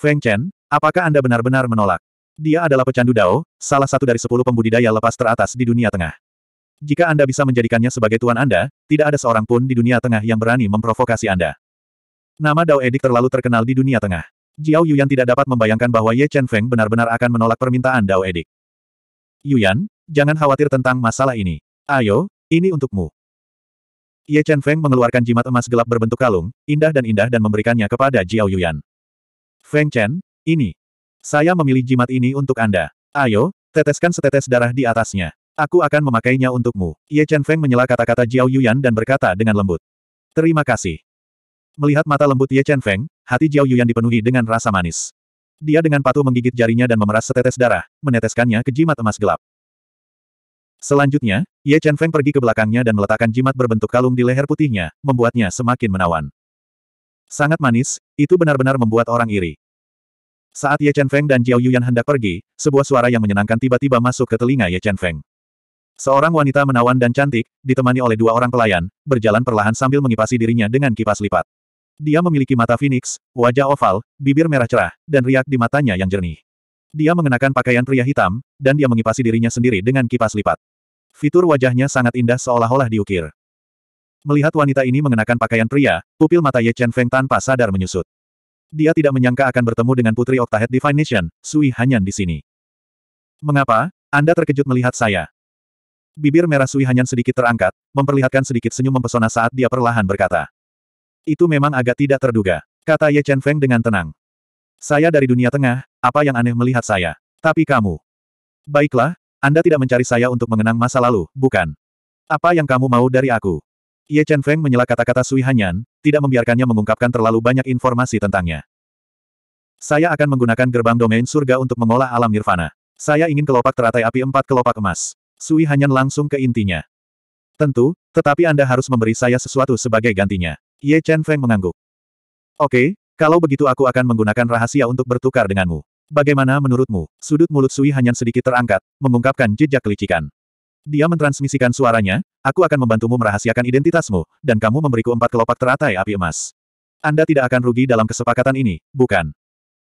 Feng Chen, apakah Anda benar-benar menolak? Dia adalah pecandu dao, salah satu dari sepuluh pembudidaya lepas teratas di dunia tengah. Jika Anda bisa menjadikannya sebagai tuan Anda, tidak ada seorang pun di dunia tengah yang berani memprovokasi Anda. Nama Dao Edik terlalu terkenal di dunia tengah. Jiao Yuyan tidak dapat membayangkan bahwa Ye Chen Feng benar-benar akan menolak permintaan Dao Edik. Yuyan, jangan khawatir tentang masalah ini. Ayo, ini untukmu. Ye Chen Feng mengeluarkan jimat emas gelap berbentuk kalung, indah dan indah dan memberikannya kepada Jiao Yuyan. Feng Chen, ini. Saya memilih jimat ini untuk Anda. Ayo, teteskan setetes darah di atasnya. Aku akan memakainya untukmu. Ye Chen Feng menyela kata-kata Jiao Yuyan dan berkata dengan lembut. Terima kasih. Melihat mata lembut Ye Chen Feng, hati Jiao Yuyan dipenuhi dengan rasa manis. Dia dengan patuh menggigit jarinya dan memeras setetes darah, meneteskannya ke jimat emas gelap. Selanjutnya, Ye Chen Feng pergi ke belakangnya dan meletakkan jimat berbentuk kalung di leher putihnya, membuatnya semakin menawan. Sangat manis, itu benar-benar membuat orang iri. Saat Ye Chen Feng dan Jiao Yuyan hendak pergi, sebuah suara yang menyenangkan tiba-tiba masuk ke telinga Ye Chen Feng. Seorang wanita menawan dan cantik, ditemani oleh dua orang pelayan, berjalan perlahan sambil mengipasi dirinya dengan kipas lipat. Dia memiliki mata phoenix, wajah oval, bibir merah cerah, dan riak di matanya yang jernih. Dia mengenakan pakaian pria hitam, dan dia mengipasi dirinya sendiri dengan kipas lipat. Fitur wajahnya sangat indah seolah-olah diukir. Melihat wanita ini mengenakan pakaian pria, pupil mata Ye Chen Feng tanpa sadar menyusut. Dia tidak menyangka akan bertemu dengan Putri Octahead Divine Nation, Sui Hanyan di sini. Mengapa? Anda terkejut melihat saya. Bibir merah Sui Hanyan sedikit terangkat, memperlihatkan sedikit senyum mempesona saat dia perlahan berkata. Itu memang agak tidak terduga, kata Ye Chen Feng dengan tenang. Saya dari dunia tengah, apa yang aneh melihat saya? Tapi kamu. Baiklah, Anda tidak mencari saya untuk mengenang masa lalu, bukan? Apa yang kamu mau dari aku? Ye Chen Feng menyela kata-kata Sui Hanyan, tidak membiarkannya mengungkapkan terlalu banyak informasi tentangnya. Saya akan menggunakan gerbang domain surga untuk mengolah alam nirvana. Saya ingin kelopak teratai api empat kelopak emas. Sui Hanyan langsung ke intinya. Tentu, tetapi Anda harus memberi saya sesuatu sebagai gantinya. Ye Chen Feng mengangguk. Oke, kalau begitu aku akan menggunakan rahasia untuk bertukar denganmu. Bagaimana menurutmu? Sudut mulut Sui Hanyan sedikit terangkat, mengungkapkan jejak kelicikan. Dia mentransmisikan suaranya, aku akan membantumu merahasiakan identitasmu, dan kamu memberiku empat kelopak teratai api emas. Anda tidak akan rugi dalam kesepakatan ini, bukan?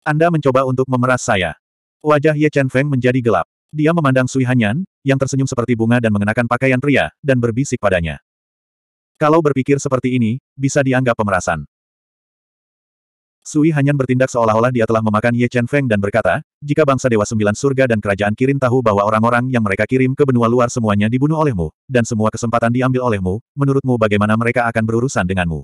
Anda mencoba untuk memeras saya. Wajah Ye Chen Feng menjadi gelap. Dia memandang Sui Hanyan, yang tersenyum seperti bunga dan mengenakan pakaian pria, dan berbisik padanya. Kalau berpikir seperti ini, bisa dianggap pemerasan. Sui Hanyan bertindak seolah-olah dia telah memakan Ye Chen Feng dan berkata, jika bangsa Dewa Sembilan Surga dan Kerajaan Kirin tahu bahwa orang-orang yang mereka kirim ke benua luar semuanya dibunuh olehmu, dan semua kesempatan diambil olehmu, menurutmu bagaimana mereka akan berurusan denganmu?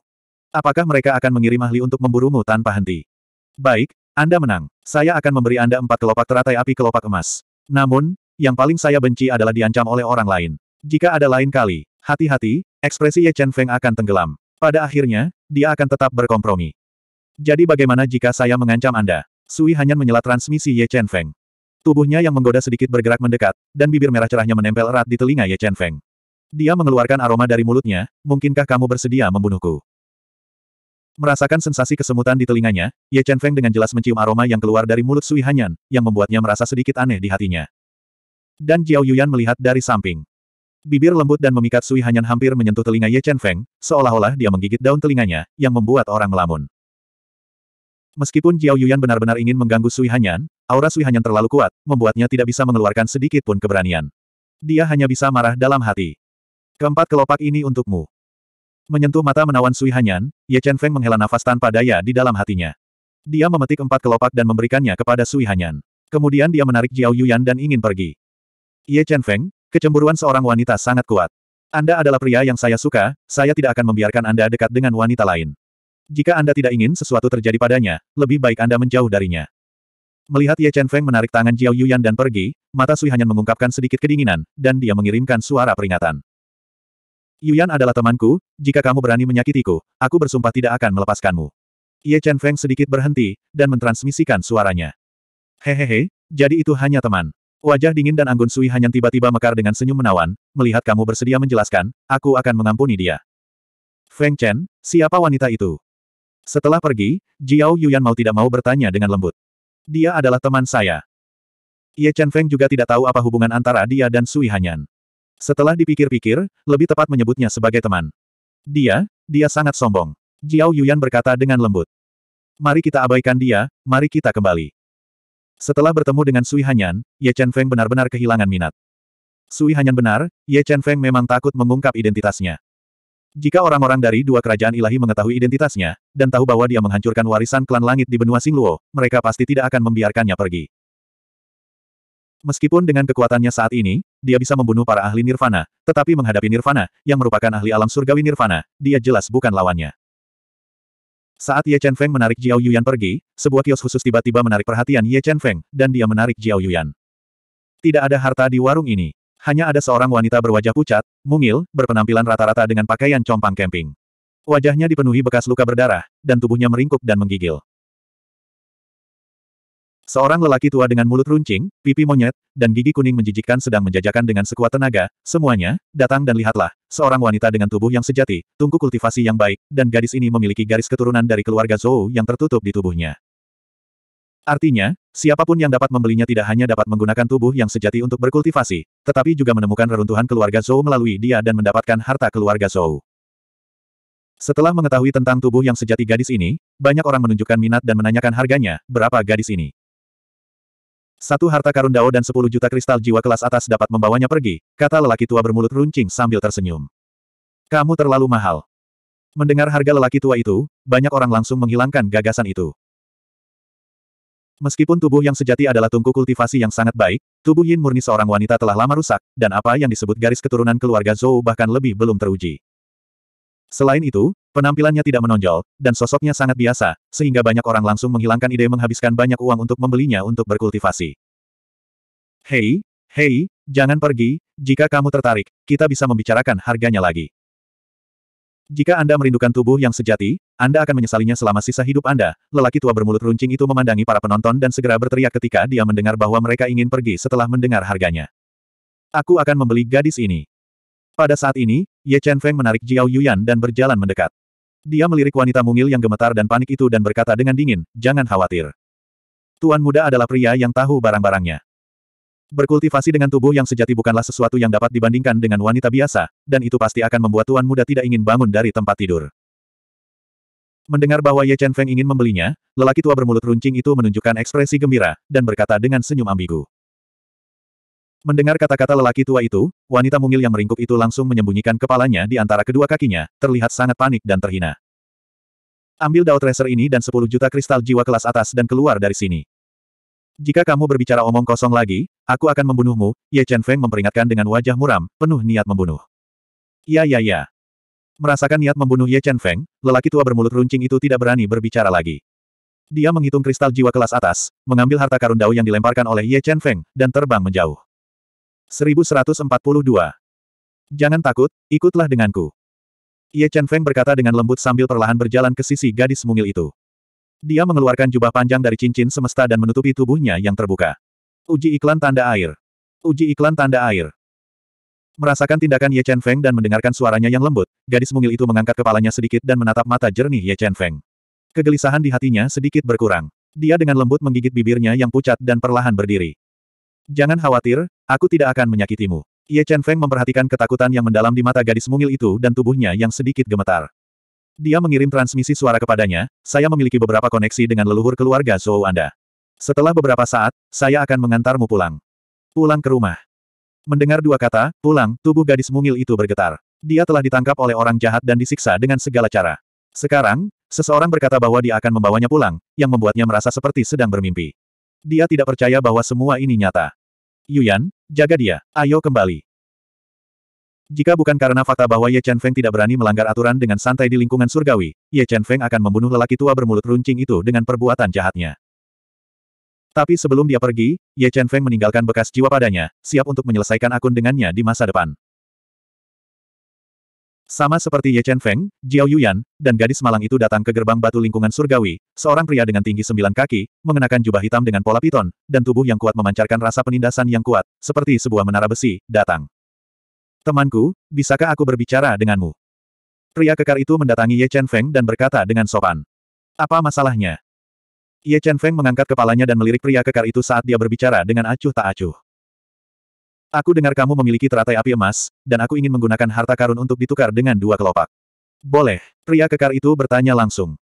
Apakah mereka akan mengirim ahli untuk memburumu tanpa henti? Baik, Anda menang. Saya akan memberi Anda empat kelopak teratai api kelopak emas. Namun, yang paling saya benci adalah diancam oleh orang lain. Jika ada lain kali, hati-hati, ekspresi Ye Chen Feng akan tenggelam. Pada akhirnya, dia akan tetap berkompromi. Jadi bagaimana jika saya mengancam Anda? Sui hanya menyela transmisi Ye Chen Feng. Tubuhnya yang menggoda sedikit bergerak mendekat, dan bibir merah cerahnya menempel erat di telinga Ye Chen Feng. Dia mengeluarkan aroma dari mulutnya, mungkinkah kamu bersedia membunuhku? Merasakan sensasi kesemutan di telinganya, Ye Chen Feng dengan jelas mencium aroma yang keluar dari mulut Sui Hanyan, yang membuatnya merasa sedikit aneh di hatinya. Dan Jiao Yuyan melihat dari samping. Bibir lembut dan memikat Sui Hanyan hampir menyentuh telinga Ye Chen Feng, seolah-olah dia menggigit daun telinganya, yang membuat orang melamun. Meskipun Jiao Yuan benar-benar ingin mengganggu Sui Hanyan, aura Sui Hanyan terlalu kuat, membuatnya tidak bisa mengeluarkan sedikit pun keberanian. Dia hanya bisa marah dalam hati. Keempat kelopak ini untukmu. Menyentuh mata menawan Sui Hanyan, Ye Chen Feng menghela nafas tanpa daya di dalam hatinya. Dia memetik empat kelopak dan memberikannya kepada Sui Hanyan. Kemudian dia menarik Jiao Yuan dan ingin pergi. Ye Chen Feng, kecemburuan seorang wanita sangat kuat. Anda adalah pria yang saya suka, saya tidak akan membiarkan Anda dekat dengan wanita lain. Jika Anda tidak ingin sesuatu terjadi padanya, lebih baik Anda menjauh darinya. Melihat Ye Chen Feng menarik tangan Jiao Yuyan dan pergi, mata Sui Hanyan mengungkapkan sedikit kedinginan, dan dia mengirimkan suara peringatan. Yuyan adalah temanku, jika kamu berani menyakitiku, aku bersumpah tidak akan melepaskanmu. Ye Chen Feng sedikit berhenti, dan mentransmisikan suaranya. Hehehe, jadi itu hanya teman. Wajah dingin dan anggun Sui Hanyan tiba-tiba mekar dengan senyum menawan, melihat kamu bersedia menjelaskan, aku akan mengampuni dia. Feng Chen, siapa wanita itu? Setelah pergi, Jiao Yuan mau tidak mau bertanya dengan lembut. Dia adalah teman saya. Ye Chen Feng juga tidak tahu apa hubungan antara dia dan Sui Hanyan. Setelah dipikir-pikir, lebih tepat menyebutnya sebagai teman. Dia, dia sangat sombong. Jiao Yuan berkata dengan lembut. Mari kita abaikan dia, mari kita kembali. Setelah bertemu dengan Sui Hanyan, Ye Chen Feng benar-benar kehilangan minat. Sui Hanyan benar, Ye Chen Feng memang takut mengungkap identitasnya. Jika orang-orang dari dua kerajaan ilahi mengetahui identitasnya, dan tahu bahwa dia menghancurkan warisan klan langit di benua Singluo, mereka pasti tidak akan membiarkannya pergi. Meskipun dengan kekuatannya saat ini, dia bisa membunuh para ahli Nirvana, tetapi menghadapi Nirvana, yang merupakan ahli alam surgawi Nirvana, dia jelas bukan lawannya. Saat Ye Chen Feng menarik Jiao Yuyan pergi, sebuah kios khusus tiba-tiba menarik perhatian Ye Chen Feng, dan dia menarik Jiao Yuyan. Tidak ada harta di warung ini. Hanya ada seorang wanita berwajah pucat, mungil, berpenampilan rata-rata dengan pakaian compang camping. Wajahnya dipenuhi bekas luka berdarah, dan tubuhnya meringkuk dan menggigil. Seorang lelaki tua dengan mulut runcing, pipi monyet, dan gigi kuning menjijikkan sedang menjajakan dengan sekuat tenaga, semuanya, datang dan lihatlah, seorang wanita dengan tubuh yang sejati, tungku kultivasi yang baik, dan gadis ini memiliki garis keturunan dari keluarga Zhou yang tertutup di tubuhnya. Artinya, Siapapun yang dapat membelinya tidak hanya dapat menggunakan tubuh yang sejati untuk berkultivasi, tetapi juga menemukan reruntuhan keluarga Zhou melalui dia dan mendapatkan harta keluarga Zhou. Setelah mengetahui tentang tubuh yang sejati gadis ini, banyak orang menunjukkan minat dan menanyakan harganya, berapa gadis ini. Satu harta karun Dao dan 10 juta kristal jiwa kelas atas dapat membawanya pergi, kata lelaki tua bermulut runcing sambil tersenyum. Kamu terlalu mahal. Mendengar harga lelaki tua itu, banyak orang langsung menghilangkan gagasan itu. Meskipun tubuh yang sejati adalah tungku kultivasi yang sangat baik, tubuh Yin murni seorang wanita telah lama rusak, dan apa yang disebut garis keturunan keluarga Zhou bahkan lebih belum teruji. Selain itu, penampilannya tidak menonjol, dan sosoknya sangat biasa, sehingga banyak orang langsung menghilangkan ide menghabiskan banyak uang untuk membelinya untuk berkultivasi. Hei, hei, jangan pergi, jika kamu tertarik, kita bisa membicarakan harganya lagi. Jika Anda merindukan tubuh yang sejati, Anda akan menyesalinya selama sisa hidup Anda. Lelaki tua bermulut runcing itu memandangi para penonton dan segera berteriak ketika dia mendengar bahwa mereka ingin pergi setelah mendengar harganya. Aku akan membeli gadis ini. Pada saat ini, Ye Chen Feng menarik Jiao Yuyan dan berjalan mendekat. Dia melirik wanita mungil yang gemetar dan panik itu dan berkata dengan dingin, jangan khawatir. Tuan muda adalah pria yang tahu barang-barangnya. Berkultivasi dengan tubuh yang sejati bukanlah sesuatu yang dapat dibandingkan dengan wanita biasa, dan itu pasti akan membuat tuan muda tidak ingin bangun dari tempat tidur. Mendengar bahwa Ye Chen Feng ingin membelinya, lelaki tua bermulut runcing itu menunjukkan ekspresi gembira, dan berkata dengan senyum ambigu. Mendengar kata-kata lelaki tua itu, wanita mungil yang meringkuk itu langsung menyembunyikan kepalanya di antara kedua kakinya, terlihat sangat panik dan terhina. Ambil Dao Tracer ini dan 10 juta kristal jiwa kelas atas dan keluar dari sini. Jika kamu berbicara omong kosong lagi, aku akan membunuhmu, Ye Chen Feng memperingatkan dengan wajah muram, penuh niat membunuh. Ya ya ya. Merasakan niat membunuh Ye Chen Feng, lelaki tua bermulut runcing itu tidak berani berbicara lagi. Dia menghitung kristal jiwa kelas atas, mengambil harta karun dao yang dilemparkan oleh Ye Chen Feng, dan terbang menjauh. 1142. Jangan takut, ikutlah denganku. Ye Chen Feng berkata dengan lembut sambil perlahan berjalan ke sisi gadis mungil itu. Dia mengeluarkan jubah panjang dari cincin semesta dan menutupi tubuhnya yang terbuka. Uji iklan tanda air. Uji iklan tanda air. Merasakan tindakan Ye Chen Feng dan mendengarkan suaranya yang lembut, gadis mungil itu mengangkat kepalanya sedikit dan menatap mata jernih Ye Chen Feng. Kegelisahan di hatinya sedikit berkurang. Dia dengan lembut menggigit bibirnya yang pucat dan perlahan berdiri. Jangan khawatir, aku tidak akan menyakitimu. Ye Chen Feng memperhatikan ketakutan yang mendalam di mata gadis mungil itu dan tubuhnya yang sedikit gemetar. Dia mengirim transmisi suara kepadanya, saya memiliki beberapa koneksi dengan leluhur keluarga Zhou Anda. Setelah beberapa saat, saya akan mengantarmu pulang. Pulang ke rumah. Mendengar dua kata, pulang, tubuh gadis mungil itu bergetar. Dia telah ditangkap oleh orang jahat dan disiksa dengan segala cara. Sekarang, seseorang berkata bahwa dia akan membawanya pulang, yang membuatnya merasa seperti sedang bermimpi. Dia tidak percaya bahwa semua ini nyata. Yuyan, jaga dia, ayo kembali. Jika bukan karena fakta bahwa Ye Chen Feng tidak berani melanggar aturan dengan santai di lingkungan surgawi, Ye Chen Feng akan membunuh lelaki tua bermulut runcing itu dengan perbuatan jahatnya. Tapi sebelum dia pergi, Ye Chen Feng meninggalkan bekas jiwa padanya, siap untuk menyelesaikan akun dengannya di masa depan. Sama seperti Ye Chen Feng, Jiao Yuyan, dan gadis malang itu datang ke gerbang batu lingkungan surgawi, seorang pria dengan tinggi sembilan kaki, mengenakan jubah hitam dengan pola piton, dan tubuh yang kuat memancarkan rasa penindasan yang kuat, seperti sebuah menara besi, datang. Temanku, bisakah aku berbicara denganmu? Pria kekar itu mendatangi Ye Chen Feng dan berkata dengan sopan. Apa masalahnya? Ye Chen Feng mengangkat kepalanya dan melirik pria kekar itu saat dia berbicara dengan acuh tak acuh. Aku dengar kamu memiliki teratai api emas, dan aku ingin menggunakan harta karun untuk ditukar dengan dua kelopak. Boleh, pria kekar itu bertanya langsung.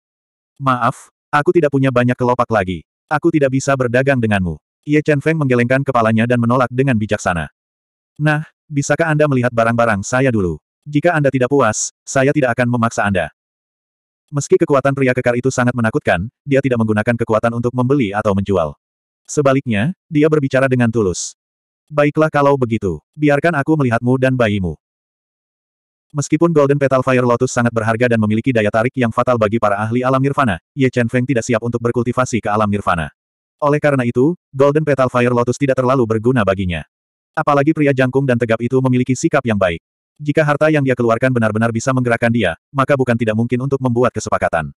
Maaf, aku tidak punya banyak kelopak lagi. Aku tidak bisa berdagang denganmu. Ye Chen Feng menggelengkan kepalanya dan menolak dengan bijaksana. Nah, Bisakah Anda melihat barang-barang saya dulu? Jika Anda tidak puas, saya tidak akan memaksa Anda. Meski kekuatan pria kekar itu sangat menakutkan, dia tidak menggunakan kekuatan untuk membeli atau menjual. Sebaliknya, dia berbicara dengan tulus. Baiklah kalau begitu, biarkan aku melihatmu dan bayimu. Meskipun Golden Petal Fire Lotus sangat berharga dan memiliki daya tarik yang fatal bagi para ahli alam nirvana, Ye Chen Feng tidak siap untuk berkultivasi ke alam nirvana. Oleh karena itu, Golden Petal Fire Lotus tidak terlalu berguna baginya. Apalagi pria jangkung dan tegap itu memiliki sikap yang baik. Jika harta yang dia keluarkan benar-benar bisa menggerakkan dia, maka bukan tidak mungkin untuk membuat kesepakatan.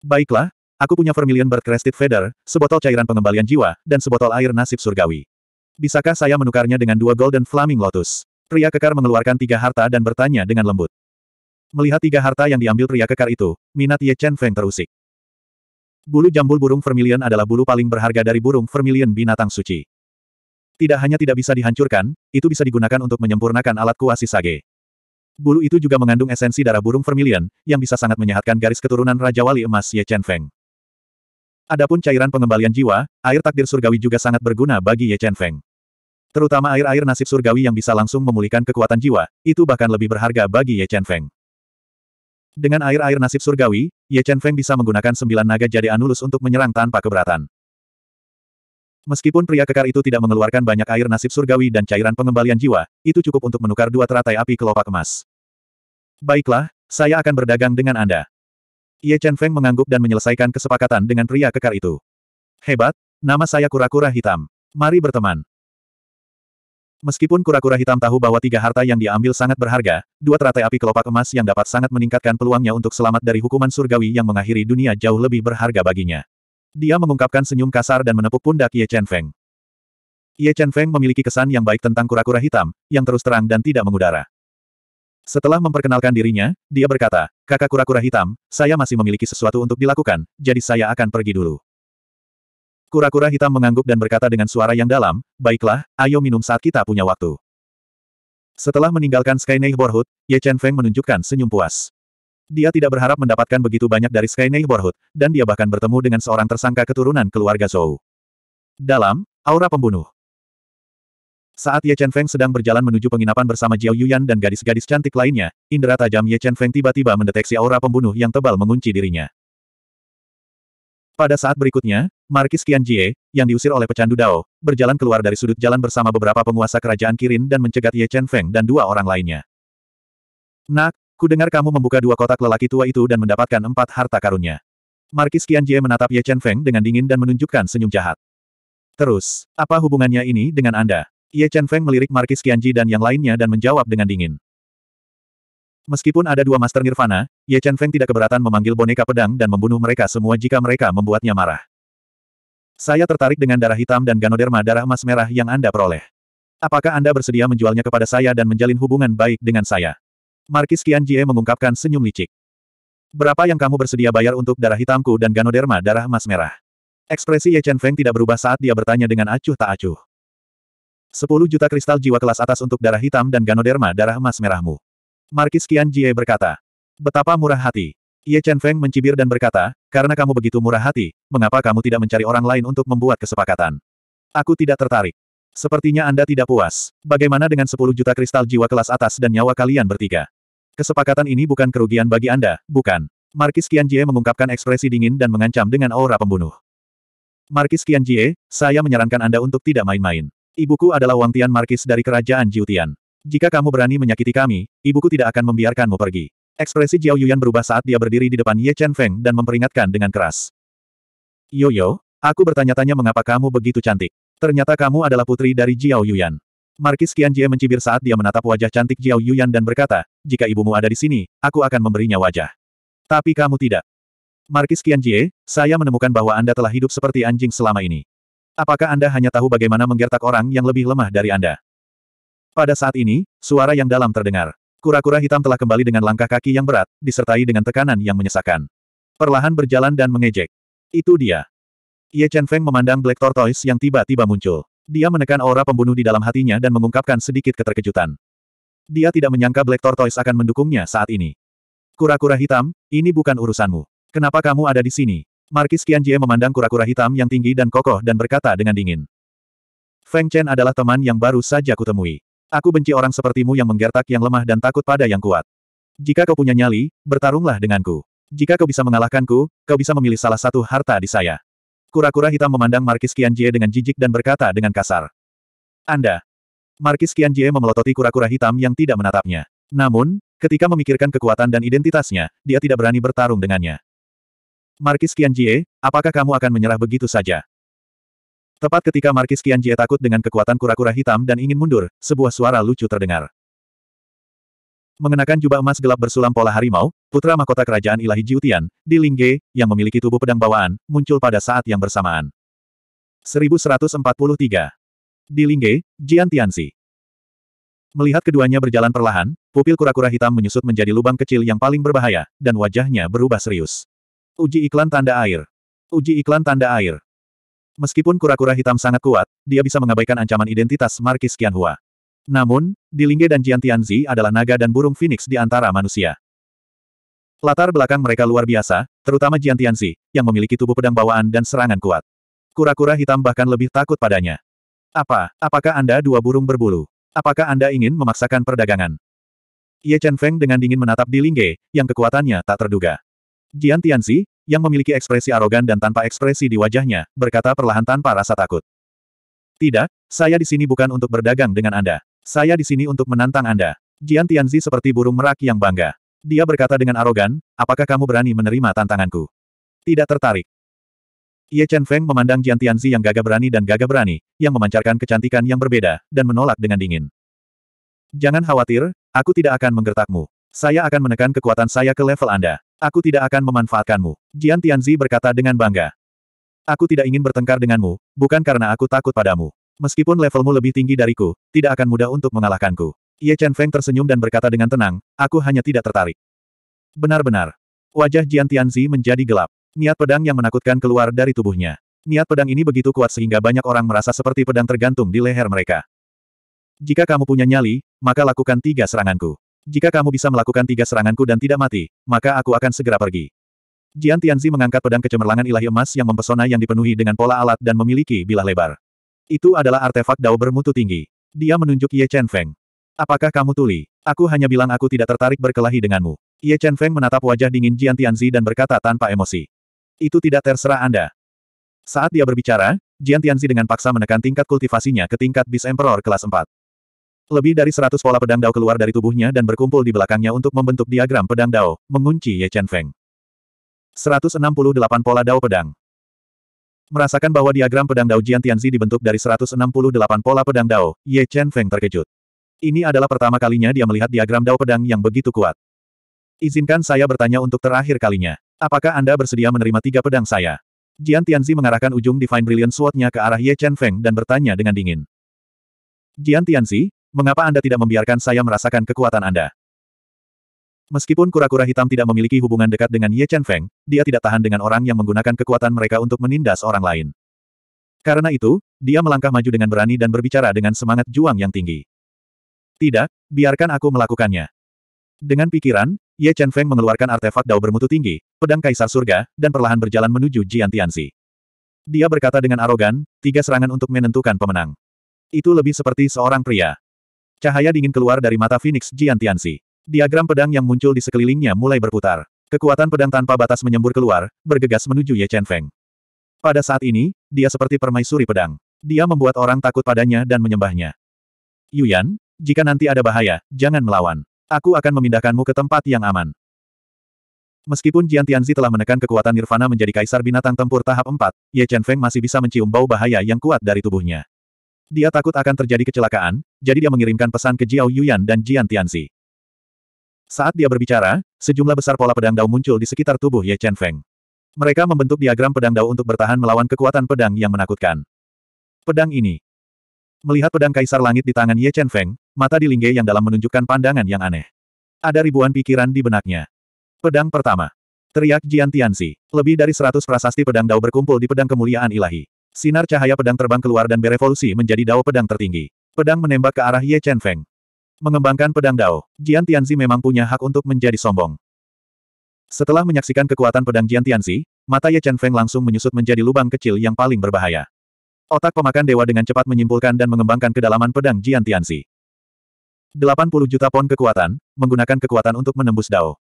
Baiklah, aku punya Vermilion Bird Crested Feather, sebotol cairan pengembalian jiwa, dan sebotol air nasib surgawi. Bisakah saya menukarnya dengan dua Golden Flaming Lotus? Pria kekar mengeluarkan tiga harta dan bertanya dengan lembut. Melihat tiga harta yang diambil pria kekar itu, minat Ye Chen Feng terusik. Bulu jambul burung vermilion adalah bulu paling berharga dari burung vermilion binatang suci. Tidak hanya tidak bisa dihancurkan, itu bisa digunakan untuk menyempurnakan alat kuasi sage. Bulu itu juga mengandung esensi darah burung vermilion, yang bisa sangat menyehatkan garis keturunan Raja Wali Emas Ye Chen Feng. Adapun cairan pengembalian jiwa, air takdir surgawi juga sangat berguna bagi Ye Chen Feng. Terutama air-air nasib surgawi yang bisa langsung memulihkan kekuatan jiwa, itu bahkan lebih berharga bagi Ye Chen Feng. Dengan air-air nasib surgawi, Ye Chen Feng bisa menggunakan sembilan naga jadi anulus untuk menyerang tanpa keberatan. Meskipun pria kekar itu tidak mengeluarkan banyak air nasib surgawi dan cairan pengembalian jiwa, itu cukup untuk menukar dua teratai api kelopak emas. Baiklah, saya akan berdagang dengan Anda. Ye Chen Feng mengangguk dan menyelesaikan kesepakatan dengan pria kekar itu. Hebat, nama saya kura-kura hitam. Mari berteman. Meskipun kura-kura hitam tahu bahwa tiga harta yang diambil sangat berharga, dua teratai api kelopak emas yang dapat sangat meningkatkan peluangnya untuk selamat dari hukuman surgawi yang mengakhiri dunia jauh lebih berharga baginya. Dia mengungkapkan senyum kasar dan menepuk pundak Ye Chen Feng. Ye Chen Feng memiliki kesan yang baik tentang kura-kura hitam, yang terus terang dan tidak mengudara. Setelah memperkenalkan dirinya, dia berkata, kakak kura-kura hitam, saya masih memiliki sesuatu untuk dilakukan, jadi saya akan pergi dulu. Kura-kura hitam mengangguk dan berkata dengan suara yang dalam, baiklah, ayo minum saat kita punya waktu. Setelah meninggalkan Skyneigh Borhut, Ye Chen Feng menunjukkan senyum puas. Dia tidak berharap mendapatkan begitu banyak dari Sky Neighborhood, dan dia bahkan bertemu dengan seorang tersangka keturunan keluarga Zhou. Dalam, aura pembunuh. Saat Ye Chen Feng sedang berjalan menuju penginapan bersama Jiao Yuyan dan gadis-gadis cantik lainnya, indera tajam Ye Chen Feng tiba-tiba mendeteksi aura pembunuh yang tebal mengunci dirinya. Pada saat berikutnya, Markis Qian Jie, yang diusir oleh pecandu Dao, berjalan keluar dari sudut jalan bersama beberapa penguasa kerajaan Kirin dan mencegat Ye Chen Feng dan dua orang lainnya. Nak, Ku dengar kamu membuka dua kotak lelaki tua itu dan mendapatkan empat harta karunnya. Markis Qianjie menatap Ye Chen Feng dengan dingin dan menunjukkan senyum jahat. Terus, apa hubungannya ini dengan Anda? Ye Chen Feng melirik Markis Qianji dan yang lainnya dan menjawab dengan dingin. Meskipun ada dua Master Nirvana, Ye Chen Feng tidak keberatan memanggil boneka pedang dan membunuh mereka semua jika mereka membuatnya marah. Saya tertarik dengan darah hitam dan ganoderma darah emas merah yang Anda peroleh. Apakah Anda bersedia menjualnya kepada saya dan menjalin hubungan baik dengan saya? Markis Qian Jie mengungkapkan senyum licik. Berapa yang kamu bersedia bayar untuk darah hitamku dan ganoderma darah emas merah? Ekspresi Ye Chen Feng tidak berubah saat dia bertanya dengan acuh tak acuh. 10 juta kristal jiwa kelas atas untuk darah hitam dan ganoderma darah emas merahmu. Markis Qian Jie berkata. Betapa murah hati. Ye Chen Feng mencibir dan berkata, karena kamu begitu murah hati, mengapa kamu tidak mencari orang lain untuk membuat kesepakatan? Aku tidak tertarik. Sepertinya Anda tidak puas. Bagaimana dengan 10 juta kristal jiwa kelas atas dan nyawa kalian bertiga? Kesepakatan ini bukan kerugian bagi Anda, bukan. Markis Qianjie mengungkapkan ekspresi dingin dan mengancam dengan aura pembunuh. Markis Qianjie, saya menyarankan Anda untuk tidak main-main. Ibuku adalah Wang Tian Markis dari Kerajaan Jiutian. Jika kamu berani menyakiti kami, ibuku tidak akan membiarkanmu pergi. Ekspresi Jiao Yuyan berubah saat dia berdiri di depan Ye Chen Feng dan memperingatkan dengan keras. Yoyo, aku bertanya-tanya mengapa kamu begitu cantik. Ternyata kamu adalah putri dari Jiao Yuyan. Markis Jie mencibir saat dia menatap wajah cantik Jiao Yuyan dan berkata, jika ibumu ada di sini, aku akan memberinya wajah. Tapi kamu tidak. Markis Jie. saya menemukan bahwa Anda telah hidup seperti anjing selama ini. Apakah Anda hanya tahu bagaimana menggertak orang yang lebih lemah dari Anda? Pada saat ini, suara yang dalam terdengar. Kura-kura hitam telah kembali dengan langkah kaki yang berat, disertai dengan tekanan yang menyesakkan. Perlahan berjalan dan mengejek. Itu dia. Ye Chen Feng memandang Black Tortoise yang tiba-tiba muncul. Dia menekan aura pembunuh di dalam hatinya dan mengungkapkan sedikit keterkejutan. Dia tidak menyangka Black Tortoise akan mendukungnya saat ini. Kura-kura hitam, ini bukan urusanmu. Kenapa kamu ada di sini? Markis Qianjie memandang kura-kura hitam yang tinggi dan kokoh dan berkata dengan dingin. Feng Chen adalah teman yang baru saja kutemui. Aku benci orang sepertimu yang menggertak yang lemah dan takut pada yang kuat. Jika kau punya nyali, bertarunglah denganku. Jika kau bisa mengalahkanku, kau bisa memilih salah satu harta di saya. Kura-kura hitam memandang Markis Qianjie dengan jijik dan berkata dengan kasar. Anda. Markis Qianjie memelototi kura-kura hitam yang tidak menatapnya. Namun, ketika memikirkan kekuatan dan identitasnya, dia tidak berani bertarung dengannya. Markis Qianjie, apakah kamu akan menyerah begitu saja? Tepat ketika Markis Qianjie takut dengan kekuatan kura-kura hitam dan ingin mundur, sebuah suara lucu terdengar mengenakan jubah emas gelap bersulam pola harimau, putra mahkota kerajaan ilahi Jiutian, di Lingge, yang memiliki tubuh pedang bawaan, muncul pada saat yang bersamaan. 1143. Di Lingge, Jian Tianxi. Melihat keduanya berjalan perlahan, pupil kura-kura hitam menyusut menjadi lubang kecil yang paling berbahaya, dan wajahnya berubah serius. Uji iklan tanda air. Uji iklan tanda air. Meskipun kura-kura hitam sangat kuat, dia bisa mengabaikan ancaman identitas Markis Qianhua. Namun, Di Lingge dan Jian Tianzi adalah naga dan burung phoenix di antara manusia. Latar belakang mereka luar biasa, terutama Jian Tianzi, yang memiliki tubuh pedang bawaan dan serangan kuat. Kura-kura hitam bahkan lebih takut padanya. Apa, apakah Anda dua burung berbulu? Apakah Anda ingin memaksakan perdagangan? Ye Chen Feng dengan dingin menatap Di Lingge, yang kekuatannya tak terduga. Jian Tianzi, yang memiliki ekspresi arogan dan tanpa ekspresi di wajahnya, berkata perlahan tanpa rasa takut. Tidak, saya di sini bukan untuk berdagang dengan Anda. Saya di sini untuk menantang Anda. Jian Tianzi seperti burung merak yang bangga. Dia berkata dengan arogan, apakah kamu berani menerima tantanganku? Tidak tertarik. Ye Chen Feng memandang Jian Tianzi yang gagah berani dan gagah berani, yang memancarkan kecantikan yang berbeda, dan menolak dengan dingin. Jangan khawatir, aku tidak akan menggertakmu. Saya akan menekan kekuatan saya ke level Anda. Aku tidak akan memanfaatkanmu. Jian Tianzi berkata dengan bangga. Aku tidak ingin bertengkar denganmu, bukan karena aku takut padamu. Meskipun levelmu lebih tinggi dariku, tidak akan mudah untuk mengalahkanku. Ye Chen Feng tersenyum dan berkata dengan tenang, aku hanya tidak tertarik. Benar-benar. Wajah Jian Tianzi menjadi gelap. Niat pedang yang menakutkan keluar dari tubuhnya. Niat pedang ini begitu kuat sehingga banyak orang merasa seperti pedang tergantung di leher mereka. Jika kamu punya nyali, maka lakukan tiga seranganku. Jika kamu bisa melakukan tiga seranganku dan tidak mati, maka aku akan segera pergi. Jian Tianzi mengangkat pedang kecemerlangan ilahi emas yang mempesona yang dipenuhi dengan pola alat dan memiliki bilah lebar. Itu adalah artefak dao bermutu tinggi. Dia menunjuk Ye Chen Feng. Apakah kamu tuli? Aku hanya bilang aku tidak tertarik berkelahi denganmu. Ye Chen Feng menatap wajah dingin Jian Tianzi dan berkata tanpa emosi. Itu tidak terserah Anda. Saat dia berbicara, Jian Tianzi dengan paksa menekan tingkat kultivasinya ke tingkat bis Emperor kelas 4. Lebih dari seratus pola pedang dao keluar dari tubuhnya dan berkumpul di belakangnya untuk membentuk diagram pedang dao, mengunci Ye Chen Feng. 168 pola dao pedang. Merasakan bahwa diagram pedang Dao Jian Tianzi dibentuk dari 168 pola pedang Dao, Ye Chen Feng terkejut. Ini adalah pertama kalinya dia melihat diagram Dao pedang yang begitu kuat. Izinkan saya bertanya untuk terakhir kalinya. Apakah Anda bersedia menerima tiga pedang saya? Jian Tianzi mengarahkan ujung Divine Brilliant Sword-nya ke arah Ye Chen Feng dan bertanya dengan dingin. Jian Tianzi, mengapa Anda tidak membiarkan saya merasakan kekuatan Anda? Meskipun kura-kura hitam tidak memiliki hubungan dekat dengan Ye Chen Feng, dia tidak tahan dengan orang yang menggunakan kekuatan mereka untuk menindas orang lain. Karena itu, dia melangkah maju dengan berani dan berbicara dengan semangat juang yang tinggi. Tidak, biarkan aku melakukannya. Dengan pikiran, Ye Chen Feng mengeluarkan artefak dao bermutu tinggi, pedang kaisar surga, dan perlahan berjalan menuju Jian Tianxi. Dia berkata dengan arogan, tiga serangan untuk menentukan pemenang. Itu lebih seperti seorang pria. Cahaya dingin keluar dari mata Phoenix Jian Tianxi. Diagram pedang yang muncul di sekelilingnya mulai berputar. Kekuatan pedang tanpa batas menyembur keluar, bergegas menuju Ye Chen Feng. Pada saat ini, dia seperti permaisuri pedang. Dia membuat orang takut padanya dan menyembahnya. Yuyan, jika nanti ada bahaya, jangan melawan. Aku akan memindahkanmu ke tempat yang aman. Meskipun Jian Tianzi telah menekan kekuatan Nirvana menjadi kaisar binatang tempur tahap 4, Ye Chen Feng masih bisa mencium bau bahaya yang kuat dari tubuhnya. Dia takut akan terjadi kecelakaan, jadi dia mengirimkan pesan ke Jiao Yuyan dan Jian Tianzi. Saat dia berbicara, sejumlah besar pola pedang dao muncul di sekitar tubuh Ye Chen Feng. Mereka membentuk diagram pedang dao untuk bertahan melawan kekuatan pedang yang menakutkan. Pedang ini. Melihat pedang kaisar langit di tangan Ye Chen Feng, mata di Lingge yang dalam menunjukkan pandangan yang aneh. Ada ribuan pikiran di benaknya. Pedang pertama. Teriak Jian Tianxi. Lebih dari seratus prasasti pedang dao berkumpul di pedang kemuliaan ilahi. Sinar cahaya pedang terbang keluar dan berevolusi menjadi dao pedang tertinggi. Pedang menembak ke arah Ye Chen Feng. Mengembangkan pedang Dao, Jian Tianzi memang punya hak untuk menjadi sombong. Setelah menyaksikan kekuatan pedang Jian Tianzi, mata Ye Chen Feng langsung menyusut menjadi lubang kecil yang paling berbahaya. Otak pemakan dewa dengan cepat menyimpulkan dan mengembangkan kedalaman pedang Jian Tianzi. 80 juta pon kekuatan, menggunakan kekuatan untuk menembus Dao.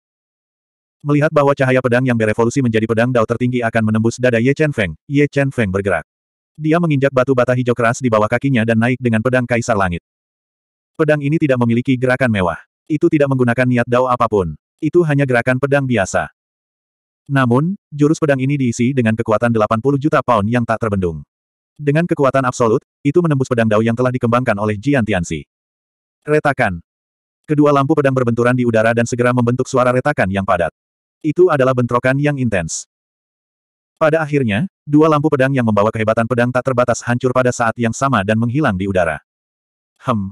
Melihat bahwa cahaya pedang yang berevolusi menjadi pedang Dao tertinggi akan menembus dada Ye Chen Feng, Ye Chen Feng bergerak. Dia menginjak batu bata hijau keras di bawah kakinya dan naik dengan pedang kaisar langit. Pedang ini tidak memiliki gerakan mewah. Itu tidak menggunakan niat dao apapun. Itu hanya gerakan pedang biasa. Namun, jurus pedang ini diisi dengan kekuatan 80 juta pound yang tak terbendung. Dengan kekuatan absolut, itu menembus pedang dao yang telah dikembangkan oleh Jian Tianxi. Retakan. Kedua lampu pedang berbenturan di udara dan segera membentuk suara retakan yang padat. Itu adalah bentrokan yang intens. Pada akhirnya, dua lampu pedang yang membawa kehebatan pedang tak terbatas hancur pada saat yang sama dan menghilang di udara. Hem,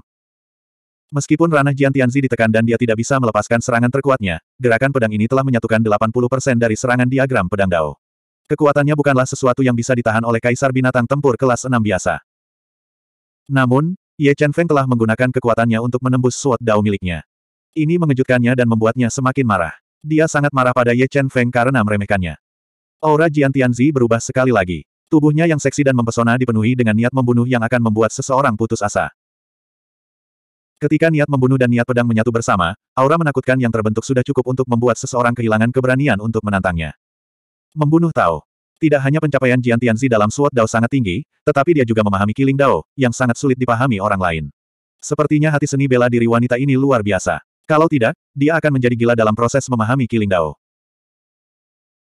Meskipun ranah Jian Tianzi ditekan dan dia tidak bisa melepaskan serangan terkuatnya, gerakan pedang ini telah menyatukan 80% dari serangan diagram pedang Dao. Kekuatannya bukanlah sesuatu yang bisa ditahan oleh kaisar binatang tempur kelas 6 biasa. Namun, Ye Chen Feng telah menggunakan kekuatannya untuk menembus suot Dao miliknya. Ini mengejutkannya dan membuatnya semakin marah. Dia sangat marah pada Ye Chen Feng karena meremehkannya. Aura Jian Tianzi berubah sekali lagi. Tubuhnya yang seksi dan mempesona dipenuhi dengan niat membunuh yang akan membuat seseorang putus asa. Ketika niat membunuh dan niat pedang menyatu bersama, aura menakutkan yang terbentuk sudah cukup untuk membuat seseorang kehilangan keberanian untuk menantangnya. Membunuh Tao. Tidak hanya pencapaian Jian Tianzi dalam suot Dao sangat tinggi, tetapi dia juga memahami Killing Dao, yang sangat sulit dipahami orang lain. Sepertinya hati seni bela diri wanita ini luar biasa. Kalau tidak, dia akan menjadi gila dalam proses memahami Killing Dao.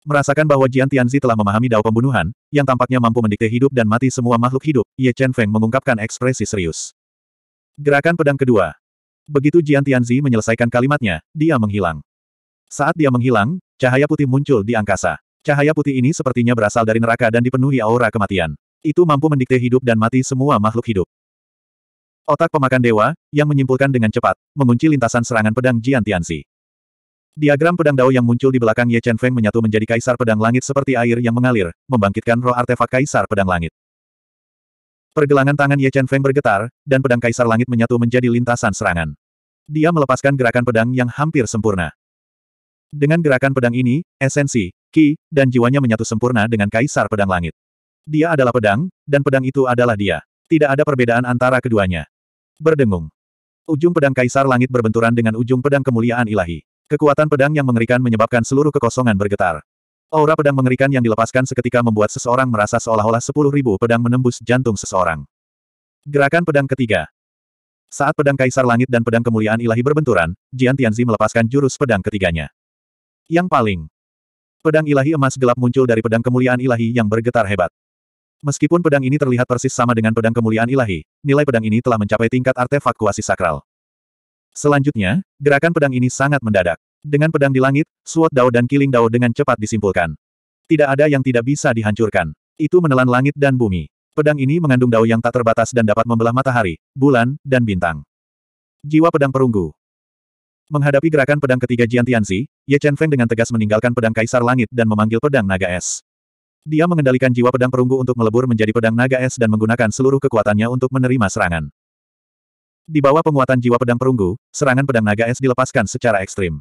Merasakan bahwa Jian Tianzi telah memahami Dao pembunuhan, yang tampaknya mampu mendikte hidup dan mati semua makhluk hidup, Ye Chen Feng mengungkapkan ekspresi serius. Gerakan pedang kedua. Begitu Jian Tianzi menyelesaikan kalimatnya, dia menghilang. Saat dia menghilang, cahaya putih muncul di angkasa. Cahaya putih ini sepertinya berasal dari neraka dan dipenuhi aura kematian. Itu mampu mendikte hidup dan mati semua makhluk hidup. Otak pemakan dewa, yang menyimpulkan dengan cepat, mengunci lintasan serangan pedang Jian Tianzi. Diagram pedang Dao yang muncul di belakang Ye Chen Feng menyatu menjadi kaisar pedang langit seperti air yang mengalir, membangkitkan roh artefak kaisar pedang langit. Pergelangan tangan Ye Chen Feng bergetar, dan pedang Kaisar Langit menyatu menjadi lintasan serangan. Dia melepaskan gerakan pedang yang hampir sempurna. Dengan gerakan pedang ini, esensi, ki, dan jiwanya menyatu sempurna dengan Kaisar Pedang Langit. Dia adalah pedang, dan pedang itu adalah dia. Tidak ada perbedaan antara keduanya. Berdengung. Ujung pedang Kaisar Langit berbenturan dengan ujung pedang kemuliaan ilahi. Kekuatan pedang yang mengerikan menyebabkan seluruh kekosongan bergetar. Aura pedang mengerikan yang dilepaskan seketika membuat seseorang merasa seolah-olah sepuluh ribu pedang menembus jantung seseorang. Gerakan pedang ketiga. Saat pedang kaisar langit dan pedang kemuliaan ilahi berbenturan, Jian Tianzi melepaskan jurus pedang ketiganya. Yang paling. Pedang ilahi emas gelap muncul dari pedang kemuliaan ilahi yang bergetar hebat. Meskipun pedang ini terlihat persis sama dengan pedang kemuliaan ilahi, nilai pedang ini telah mencapai tingkat artefak kuasi sakral. Selanjutnya, gerakan pedang ini sangat mendadak. Dengan pedang di langit, Suot Dao dan Kiling Dao dengan cepat disimpulkan. Tidak ada yang tidak bisa dihancurkan. Itu menelan langit dan bumi. Pedang ini mengandung Dao yang tak terbatas dan dapat membelah matahari, bulan, dan bintang. Jiwa pedang perunggu. Menghadapi gerakan pedang ketiga Jian Tianzi, Ye Chen Feng dengan tegas meninggalkan pedang kaisar langit dan memanggil pedang naga es. Dia mengendalikan jiwa pedang perunggu untuk melebur menjadi pedang naga es dan menggunakan seluruh kekuatannya untuk menerima serangan. Di bawah penguatan jiwa pedang perunggu, serangan pedang naga es dilepaskan secara ekstrim.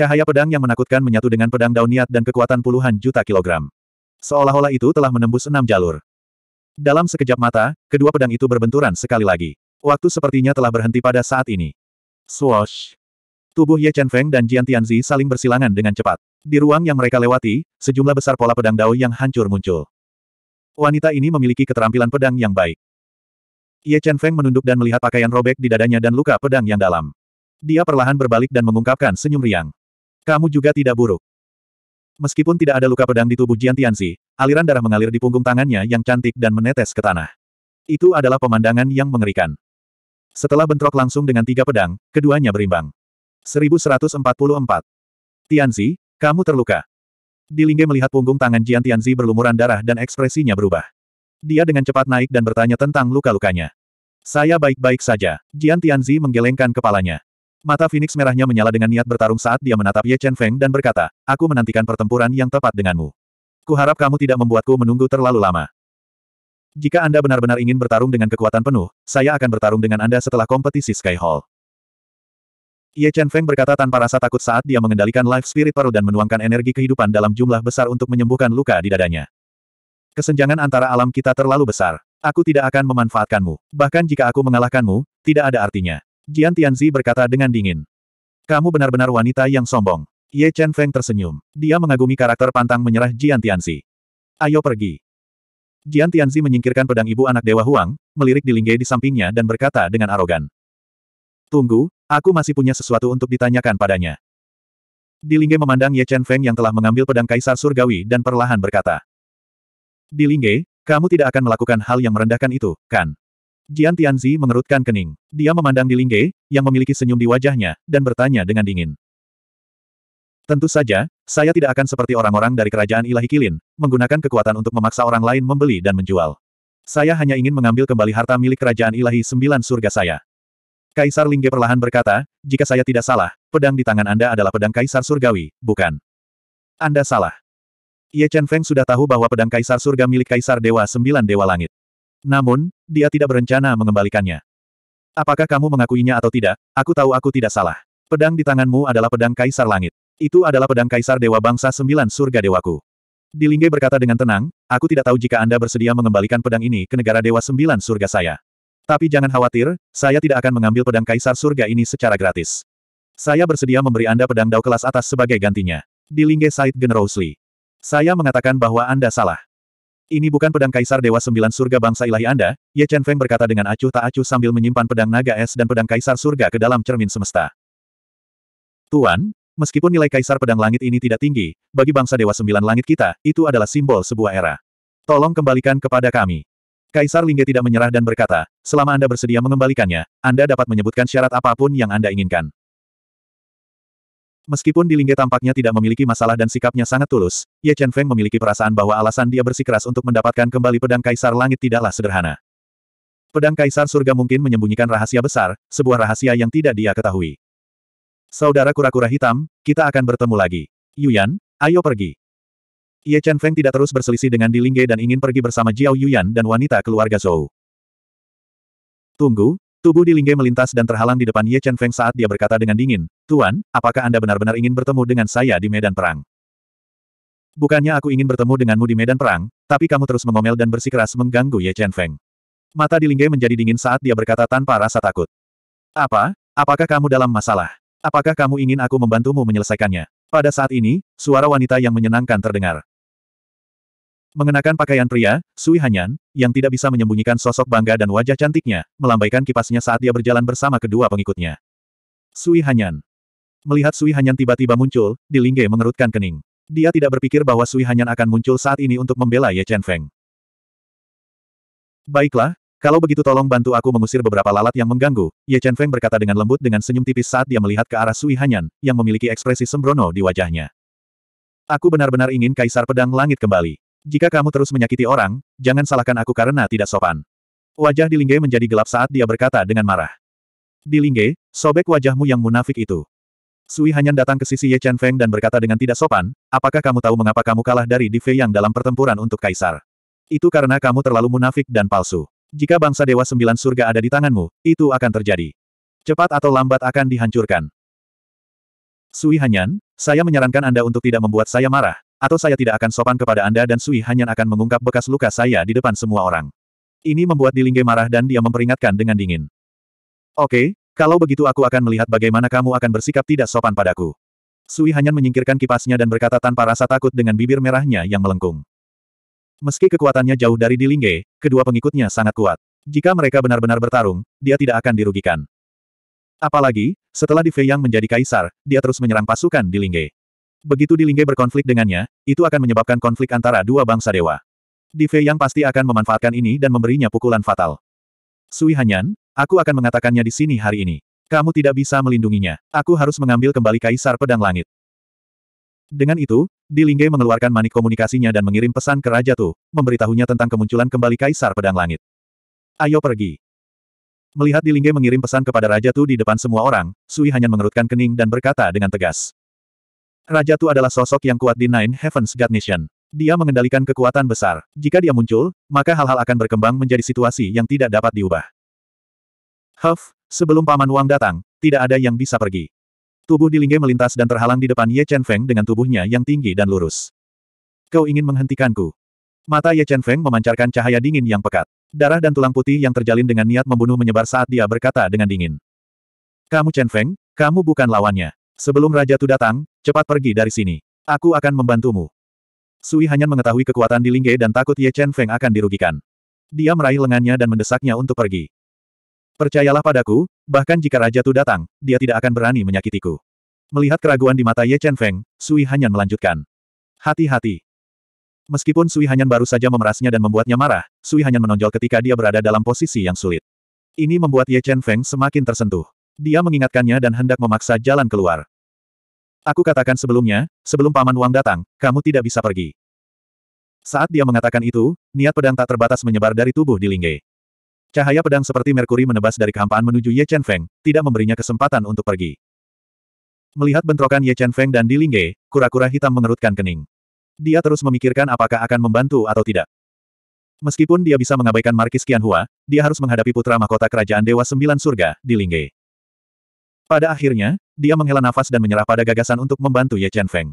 Cahaya pedang yang menakutkan menyatu dengan pedang daun niat dan kekuatan puluhan juta kilogram. Seolah-olah itu telah menembus enam jalur. Dalam sekejap mata, kedua pedang itu berbenturan sekali lagi. Waktu sepertinya telah berhenti pada saat ini. Swoosh! Tubuh Ye Chen Feng dan Jian Tianzi saling bersilangan dengan cepat. Di ruang yang mereka lewati, sejumlah besar pola pedang dao yang hancur muncul. Wanita ini memiliki keterampilan pedang yang baik. Ye Chen Feng menunduk dan melihat pakaian robek di dadanya dan luka pedang yang dalam. Dia perlahan berbalik dan mengungkapkan senyum riang. Kamu juga tidak buruk. Meskipun tidak ada luka pedang di tubuh Jian Tianzi, aliran darah mengalir di punggung tangannya yang cantik dan menetes ke tanah. Itu adalah pemandangan yang mengerikan. Setelah bentrok langsung dengan tiga pedang, keduanya berimbang. 1144. Tianzi, kamu terluka. Dilingge melihat punggung tangan Jian Tianzi berlumuran darah dan ekspresinya berubah. Dia dengan cepat naik dan bertanya tentang luka-lukanya. Saya baik-baik saja. Jian Tianzi menggelengkan kepalanya. Mata Phoenix merahnya menyala dengan niat bertarung saat dia menatap Ye Chen Feng dan berkata, aku menantikan pertempuran yang tepat denganmu. Kuharap kamu tidak membuatku menunggu terlalu lama. Jika Anda benar-benar ingin bertarung dengan kekuatan penuh, saya akan bertarung dengan Anda setelah kompetisi Sky Hall. Ye Chen Feng berkata tanpa rasa takut saat dia mengendalikan Life Spirit Pearl dan menuangkan energi kehidupan dalam jumlah besar untuk menyembuhkan luka di dadanya. Kesenjangan antara alam kita terlalu besar. Aku tidak akan memanfaatkanmu. Bahkan jika aku mengalahkanmu, tidak ada artinya. Jian Tianzi berkata dengan dingin. Kamu benar-benar wanita yang sombong. Ye Chen Feng tersenyum. Dia mengagumi karakter pantang menyerah Jian Tianzi. Ayo pergi. Jian Tianzi menyingkirkan pedang ibu anak Dewa Huang, melirik di Lingge di sampingnya dan berkata dengan arogan. Tunggu, aku masih punya sesuatu untuk ditanyakan padanya. Dilingge memandang Ye Chen Feng yang telah mengambil pedang Kaisar Surgawi dan perlahan berkata. Dilingge, kamu tidak akan melakukan hal yang merendahkan itu, kan? Jian Tianzi mengerutkan kening. Dia memandang di Lingge, yang memiliki senyum di wajahnya, dan bertanya dengan dingin. Tentu saja, saya tidak akan seperti orang-orang dari kerajaan ilahi Kilin, menggunakan kekuatan untuk memaksa orang lain membeli dan menjual. Saya hanya ingin mengambil kembali harta milik kerajaan ilahi sembilan surga saya. Kaisar Lingge perlahan berkata, jika saya tidak salah, pedang di tangan Anda adalah pedang Kaisar Surgawi, bukan? Anda salah. Ye Chen Feng sudah tahu bahwa pedang Kaisar Surga milik Kaisar Dewa Sembilan Dewa Langit. Namun, dia tidak berencana mengembalikannya. Apakah kamu mengakuinya atau tidak, aku tahu aku tidak salah. Pedang di tanganmu adalah pedang Kaisar Langit. Itu adalah pedang Kaisar Dewa Bangsa Sembilan Surga Dewaku. Dilingge berkata dengan tenang, aku tidak tahu jika Anda bersedia mengembalikan pedang ini ke negara Dewa Sembilan Surga saya. Tapi jangan khawatir, saya tidak akan mengambil pedang Kaisar Surga ini secara gratis. Saya bersedia memberi Anda pedang Dao kelas atas sebagai gantinya. Dilingge Said Generously. Saya mengatakan bahwa Anda salah. Ini bukan pedang kaisar dewa sembilan surga bangsa ilahi Anda, Ye Chen Feng berkata dengan acuh tak acuh sambil menyimpan pedang naga es dan pedang kaisar surga ke dalam cermin semesta. Tuan, meskipun nilai kaisar pedang langit ini tidak tinggi, bagi bangsa dewa sembilan langit kita, itu adalah simbol sebuah era. Tolong kembalikan kepada kami. Kaisar Lingge tidak menyerah dan berkata, selama Anda bersedia mengembalikannya, Anda dapat menyebutkan syarat apapun yang Anda inginkan. Meskipun di Lingge tampaknya tidak memiliki masalah dan sikapnya sangat tulus, Ye Chen Feng memiliki perasaan bahwa alasan dia bersikeras untuk mendapatkan kembali pedang kaisar langit tidaklah sederhana. Pedang kaisar surga mungkin menyembunyikan rahasia besar, sebuah rahasia yang tidak dia ketahui. Saudara kura-kura hitam, kita akan bertemu lagi. Yuyan, ayo pergi. Ye Chen Feng tidak terus berselisih dengan di Lingge dan ingin pergi bersama Jiao Yuyan dan wanita keluarga Zhou. Tunggu, Tubuh di Lingge melintas dan terhalang di depan Ye Chen Feng saat dia berkata dengan dingin, Tuan, apakah Anda benar-benar ingin bertemu dengan saya di medan perang? Bukannya aku ingin bertemu denganmu di medan perang, tapi kamu terus mengomel dan bersikeras mengganggu Ye Chen Feng. Mata di Lingge menjadi dingin saat dia berkata tanpa rasa takut. Apa? Apakah kamu dalam masalah? Apakah kamu ingin aku membantumu menyelesaikannya? Pada saat ini, suara wanita yang menyenangkan terdengar. Mengenakan pakaian pria, Sui Hanyan, yang tidak bisa menyembunyikan sosok bangga dan wajah cantiknya, melambaikan kipasnya saat dia berjalan bersama kedua pengikutnya. Sui Hanyan. Melihat Sui Hanyan tiba-tiba muncul, di Dilingge mengerutkan kening. Dia tidak berpikir bahwa Sui Hanyan akan muncul saat ini untuk membela Ye Chen Feng. Baiklah, kalau begitu tolong bantu aku mengusir beberapa lalat yang mengganggu, Ye Chen Feng berkata dengan lembut dengan senyum tipis saat dia melihat ke arah Sui Hanyan, yang memiliki ekspresi sembrono di wajahnya. Aku benar-benar ingin Kaisar Pedang Langit kembali. Jika kamu terus menyakiti orang, jangan salahkan aku karena tidak sopan. Wajah Dilingge menjadi gelap saat dia berkata dengan marah. Dilingge, sobek wajahmu yang munafik itu. Sui Hanyan datang ke sisi Ye Chen Feng dan berkata dengan tidak sopan, apakah kamu tahu mengapa kamu kalah dari Di Fei Yang dalam pertempuran untuk Kaisar? Itu karena kamu terlalu munafik dan palsu. Jika bangsa Dewa Sembilan Surga ada di tanganmu, itu akan terjadi. Cepat atau lambat akan dihancurkan. Sui Hanyan, saya menyarankan Anda untuk tidak membuat saya marah, atau saya tidak akan sopan kepada Anda dan Sui hanya akan mengungkap bekas luka saya di depan semua orang. Ini membuat Dilingge marah dan dia memperingatkan dengan dingin. Oke, okay, kalau begitu aku akan melihat bagaimana kamu akan bersikap tidak sopan padaku. Sui hanya menyingkirkan kipasnya dan berkata tanpa rasa takut dengan bibir merahnya yang melengkung. Meski kekuatannya jauh dari Dilingge, kedua pengikutnya sangat kuat. Jika mereka benar-benar bertarung, dia tidak akan dirugikan. Apalagi, setelah Di Fei Yang menjadi kaisar, dia terus menyerang pasukan Dilingge. Begitu di Lingge berkonflik dengannya, itu akan menyebabkan konflik antara dua bangsa dewa. Di Fei Yang pasti akan memanfaatkan ini dan memberinya pukulan fatal. Sui Hanyan, aku akan mengatakannya di sini hari ini. Kamu tidak bisa melindunginya. Aku harus mengambil kembali Kaisar Pedang Langit. Dengan itu, di Lingge mengeluarkan manik komunikasinya dan mengirim pesan ke Raja Tu, memberitahunya tentang kemunculan kembali Kaisar Pedang Langit. Ayo pergi. Melihat di Lingge mengirim pesan kepada Raja Tu di depan semua orang, Sui Hanyan mengerutkan kening dan berkata dengan tegas. Raja Tu adalah sosok yang kuat di Nine Heavens God Nation. Dia mengendalikan kekuatan besar. Jika dia muncul, maka hal-hal akan berkembang menjadi situasi yang tidak dapat diubah. Huff, sebelum Paman Wang datang, tidak ada yang bisa pergi. Tubuh Dilingge melintas dan terhalang di depan Ye Chen Feng dengan tubuhnya yang tinggi dan lurus. Kau ingin menghentikanku. Mata Ye Chen Feng memancarkan cahaya dingin yang pekat. Darah dan tulang putih yang terjalin dengan niat membunuh menyebar saat dia berkata dengan dingin. Kamu Chen Feng, kamu bukan lawannya. Sebelum Raja Tu datang, cepat pergi dari sini. Aku akan membantumu. Sui hanya mengetahui kekuatan di Lingge dan takut Ye Chen Feng akan dirugikan. Dia meraih lengannya dan mendesaknya untuk pergi. Percayalah padaku, bahkan jika Raja Tu datang, dia tidak akan berani menyakitiku. Melihat keraguan di mata Ye Chen Feng, Sui hanya melanjutkan. Hati-hati. Meskipun Sui Hanyan baru saja memerasnya dan membuatnya marah, Sui Hanyan menonjol ketika dia berada dalam posisi yang sulit. Ini membuat Ye Chen Feng semakin tersentuh. Dia mengingatkannya dan hendak memaksa jalan keluar. Aku katakan sebelumnya, sebelum Paman Wang datang, kamu tidak bisa pergi. Saat dia mengatakan itu, niat pedang tak terbatas menyebar dari tubuh di Lingge. Cahaya pedang seperti merkuri menebas dari kehampaan menuju Ye Chen Feng, tidak memberinya kesempatan untuk pergi. Melihat bentrokan Ye Chen Feng dan Di Lingge, kura-kura hitam mengerutkan kening. Dia terus memikirkan apakah akan membantu atau tidak. Meskipun dia bisa mengabaikan Markis Qianhua, dia harus menghadapi putra mahkota kerajaan Dewa Sembilan Surga, Di Lingge. Pada akhirnya, dia menghela nafas dan menyerah pada gagasan untuk membantu Ye Chen Feng.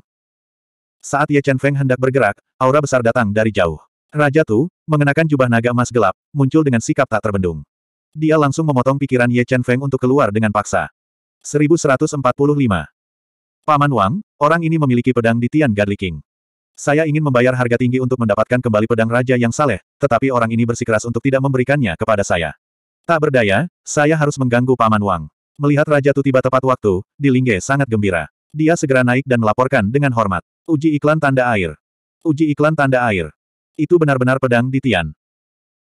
Saat Ye Chen Feng hendak bergerak, aura besar datang dari jauh. Raja Tu, mengenakan jubah naga emas gelap, muncul dengan sikap tak terbendung. Dia langsung memotong pikiran Ye Chen Feng untuk keluar dengan paksa. 1145. Paman Wang, orang ini memiliki pedang di Tian Godly King. Saya ingin membayar harga tinggi untuk mendapatkan kembali pedang raja yang saleh, tetapi orang ini bersikeras untuk tidak memberikannya kepada saya. Tak berdaya, saya harus mengganggu Paman Wang. Melihat Raja Tu tiba tepat waktu, Dilingge sangat gembira. Dia segera naik dan melaporkan dengan hormat. Uji iklan tanda air. Uji iklan tanda air. Itu benar-benar pedang di Tian.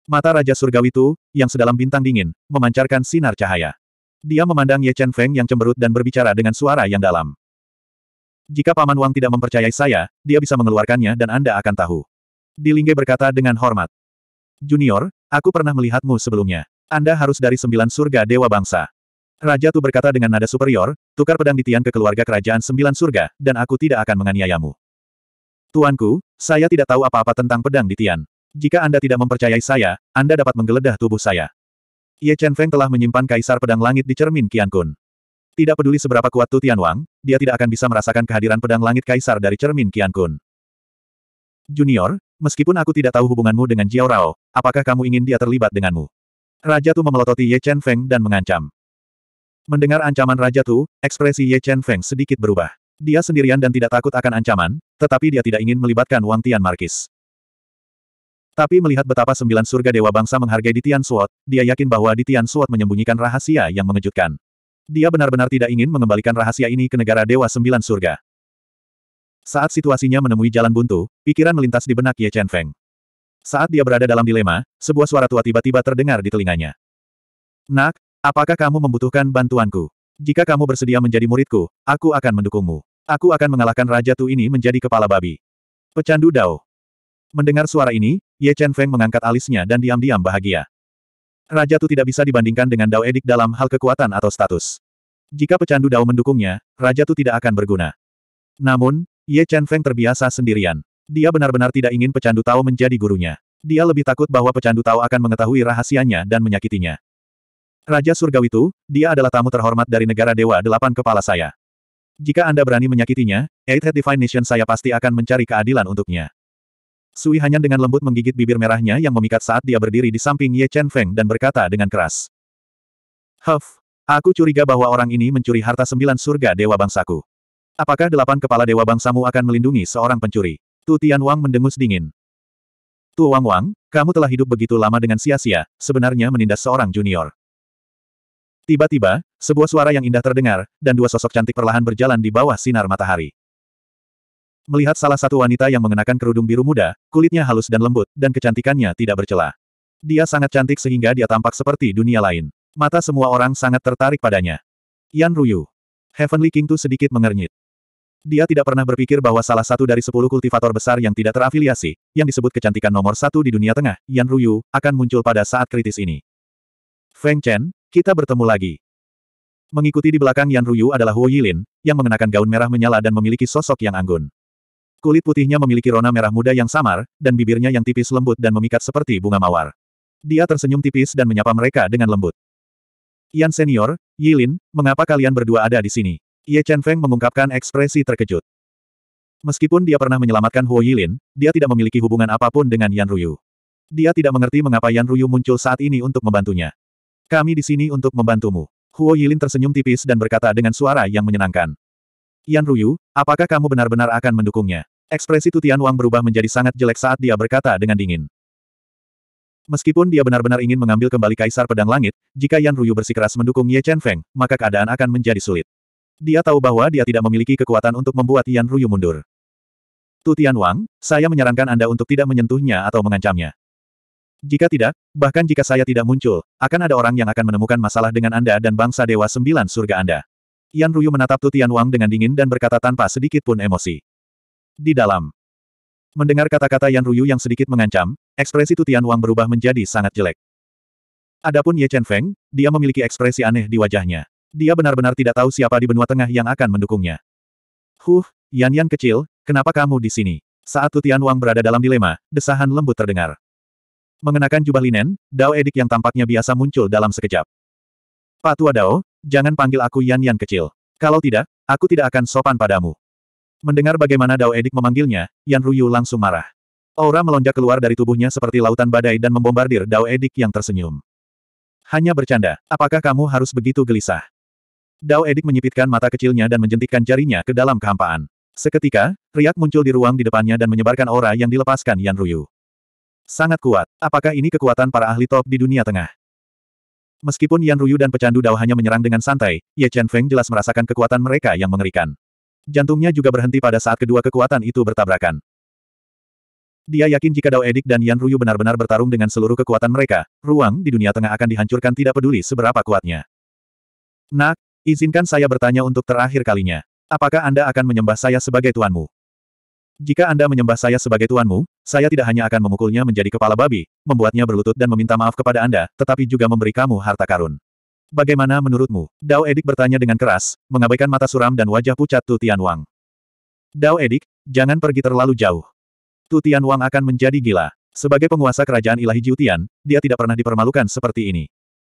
Mata Raja Surgawi Tu, yang sedalam bintang dingin, memancarkan sinar cahaya. Dia memandang Ye Chen Feng yang cemberut dan berbicara dengan suara yang dalam. Jika Paman Wang tidak mempercayai saya, dia bisa mengeluarkannya dan Anda akan tahu. Dilingge berkata dengan hormat. Junior, aku pernah melihatmu sebelumnya. Anda harus dari sembilan surga dewa bangsa. Raja Tu berkata dengan nada superior, tukar pedang di Tian ke keluarga kerajaan sembilan surga, dan aku tidak akan menganiayamu. Tuanku, saya tidak tahu apa-apa tentang pedang di Tian. Jika Anda tidak mempercayai saya, Anda dapat menggeledah tubuh saya. Ye Chen Feng telah menyimpan kaisar pedang langit di cermin Qian Kun. Tidak peduli seberapa kuat Tu Tian Wang, dia tidak akan bisa merasakan kehadiran pedang langit kaisar dari cermin Qian Kun. Junior, meskipun aku tidak tahu hubunganmu dengan Jiao Rao, apakah kamu ingin dia terlibat denganmu? Raja Tu memelototi Ye Chen Feng dan mengancam. Mendengar ancaman Raja Tu, ekspresi Ye Chen Feng sedikit berubah. Dia sendirian dan tidak takut akan ancaman, tetapi dia tidak ingin melibatkan Wang Tian Markis. Tapi melihat betapa sembilan surga dewa bangsa menghargai Di Tian Suot, dia yakin bahwa Di Tian Suot menyembunyikan rahasia yang mengejutkan. Dia benar-benar tidak ingin mengembalikan rahasia ini ke negara dewa sembilan surga. Saat situasinya menemui jalan buntu, pikiran melintas di benak Ye Chen Feng. Saat dia berada dalam dilema, sebuah suara tua tiba-tiba terdengar di telinganya. Nak, Apakah kamu membutuhkan bantuanku? Jika kamu bersedia menjadi muridku, aku akan mendukungmu. Aku akan mengalahkan Raja Tu ini menjadi kepala babi. Pecandu Dao. Mendengar suara ini, Ye Chen Feng mengangkat alisnya dan diam-diam bahagia. Raja Tu tidak bisa dibandingkan dengan Dao Edik dalam hal kekuatan atau status. Jika pecandu Dao mendukungnya, Raja Tu tidak akan berguna. Namun, Ye Chen Feng terbiasa sendirian. Dia benar-benar tidak ingin pecandu Tao menjadi gurunya. Dia lebih takut bahwa pecandu Tao akan mengetahui rahasianya dan menyakitinya. Raja Surgawi itu, dia adalah tamu terhormat dari negara Dewa Delapan Kepala saya. Jika Anda berani menyakitinya, Eight Head Divine Nation saya pasti akan mencari keadilan untuknya. Sui hanya dengan lembut menggigit bibir merahnya yang memikat saat dia berdiri di samping Ye Chen Feng dan berkata dengan keras. Huff, aku curiga bahwa orang ini mencuri harta sembilan surga dewa bangsaku. Apakah delapan kepala dewa bangsamu akan melindungi seorang pencuri? Tu Tian Wang mendengus dingin. Tu Wang Wang, kamu telah hidup begitu lama dengan sia-sia, sebenarnya menindas seorang junior. Tiba-tiba, sebuah suara yang indah terdengar, dan dua sosok cantik perlahan berjalan di bawah sinar matahari. Melihat salah satu wanita yang mengenakan kerudung biru muda, kulitnya halus dan lembut, dan kecantikannya tidak bercela. Dia sangat cantik sehingga dia tampak seperti dunia lain. Mata semua orang sangat tertarik padanya. Yan Ruyu. Heavenly King Tu sedikit mengernyit. Dia tidak pernah berpikir bahwa salah satu dari sepuluh kultivator besar yang tidak terafiliasi, yang disebut kecantikan nomor satu di dunia tengah, Yan Ruyu, akan muncul pada saat kritis ini. Feng Chen, kita bertemu lagi. Mengikuti di belakang Yan Ruyu adalah Huo Yilin, yang mengenakan gaun merah menyala dan memiliki sosok yang anggun. Kulit putihnya memiliki rona merah muda yang samar, dan bibirnya yang tipis lembut dan memikat seperti bunga mawar. Dia tersenyum tipis dan menyapa mereka dengan lembut. Yan Senior, Yilin, mengapa kalian berdua ada di sini? Ye Chen Feng mengungkapkan ekspresi terkejut. Meskipun dia pernah menyelamatkan Huo Yilin, dia tidak memiliki hubungan apapun dengan Yan Ruyu. Dia tidak mengerti mengapa Yan Ruyu muncul saat ini untuk membantunya. Kami di sini untuk membantumu. Huo Yilin tersenyum tipis dan berkata dengan suara yang menyenangkan. Yan Ruyu, apakah kamu benar-benar akan mendukungnya? Ekspresi Tutian Wang berubah menjadi sangat jelek saat dia berkata dengan dingin. Meskipun dia benar-benar ingin mengambil kembali Kaisar Pedang Langit, jika Yan Ruyu bersikeras mendukung Ye Chen Feng, maka keadaan akan menjadi sulit. Dia tahu bahwa dia tidak memiliki kekuatan untuk membuat Yan Ruyu mundur. Tutian Wang, saya menyarankan Anda untuk tidak menyentuhnya atau mengancamnya. Jika tidak, bahkan jika saya tidak muncul, akan ada orang yang akan menemukan masalah dengan Anda dan bangsa Dewa Sembilan Surga Anda. Yan Ruyu menatap Tu Wang dengan dingin dan berkata tanpa sedikit pun emosi. Di dalam. Mendengar kata-kata Yan Ruyu yang sedikit mengancam, ekspresi Tu Wang berubah menjadi sangat jelek. Adapun Ye Chen Feng, dia memiliki ekspresi aneh di wajahnya. Dia benar-benar tidak tahu siapa di benua tengah yang akan mendukungnya. Huh, Yan Yan kecil, kenapa kamu di sini? Saat Tu Wang berada dalam dilema, desahan lembut terdengar. Mengenakan jubah linen, Dao Edik yang tampaknya biasa muncul dalam sekejap. Pak Tua Dao, jangan panggil aku Yan Yan kecil. Kalau tidak, aku tidak akan sopan padamu. Mendengar bagaimana Dao Edik memanggilnya, Yan Ruyu langsung marah. Aura melonjak keluar dari tubuhnya seperti lautan badai dan membombardir Dao Edik yang tersenyum. Hanya bercanda, apakah kamu harus begitu gelisah? Dao Edik menyipitkan mata kecilnya dan menjentikkan jarinya ke dalam kehampaan. Seketika, riak muncul di ruang di depannya dan menyebarkan aura yang dilepaskan Yan Ruyu. Sangat kuat. Apakah ini kekuatan para ahli top di dunia tengah? Meskipun Yan Ruyu dan pecandu Dao hanya menyerang dengan santai, Ye Chen Feng jelas merasakan kekuatan mereka yang mengerikan. Jantungnya juga berhenti pada saat kedua kekuatan itu bertabrakan. Dia yakin jika Dao Edik dan Yan Ruyu benar-benar bertarung dengan seluruh kekuatan mereka, ruang di dunia tengah akan dihancurkan tidak peduli seberapa kuatnya. Nak, izinkan saya bertanya untuk terakhir kalinya. Apakah Anda akan menyembah saya sebagai tuanmu? Jika Anda menyembah saya sebagai tuanmu, saya tidak hanya akan memukulnya menjadi kepala babi, membuatnya berlutut dan meminta maaf kepada Anda, tetapi juga memberi kamu harta karun. Bagaimana menurutmu? Dao Edik bertanya dengan keras, mengabaikan mata suram dan wajah pucat Tu Wang. Dao Edik, jangan pergi terlalu jauh. Tu Wang akan menjadi gila. Sebagai penguasa kerajaan ilahi Jiutian, dia tidak pernah dipermalukan seperti ini.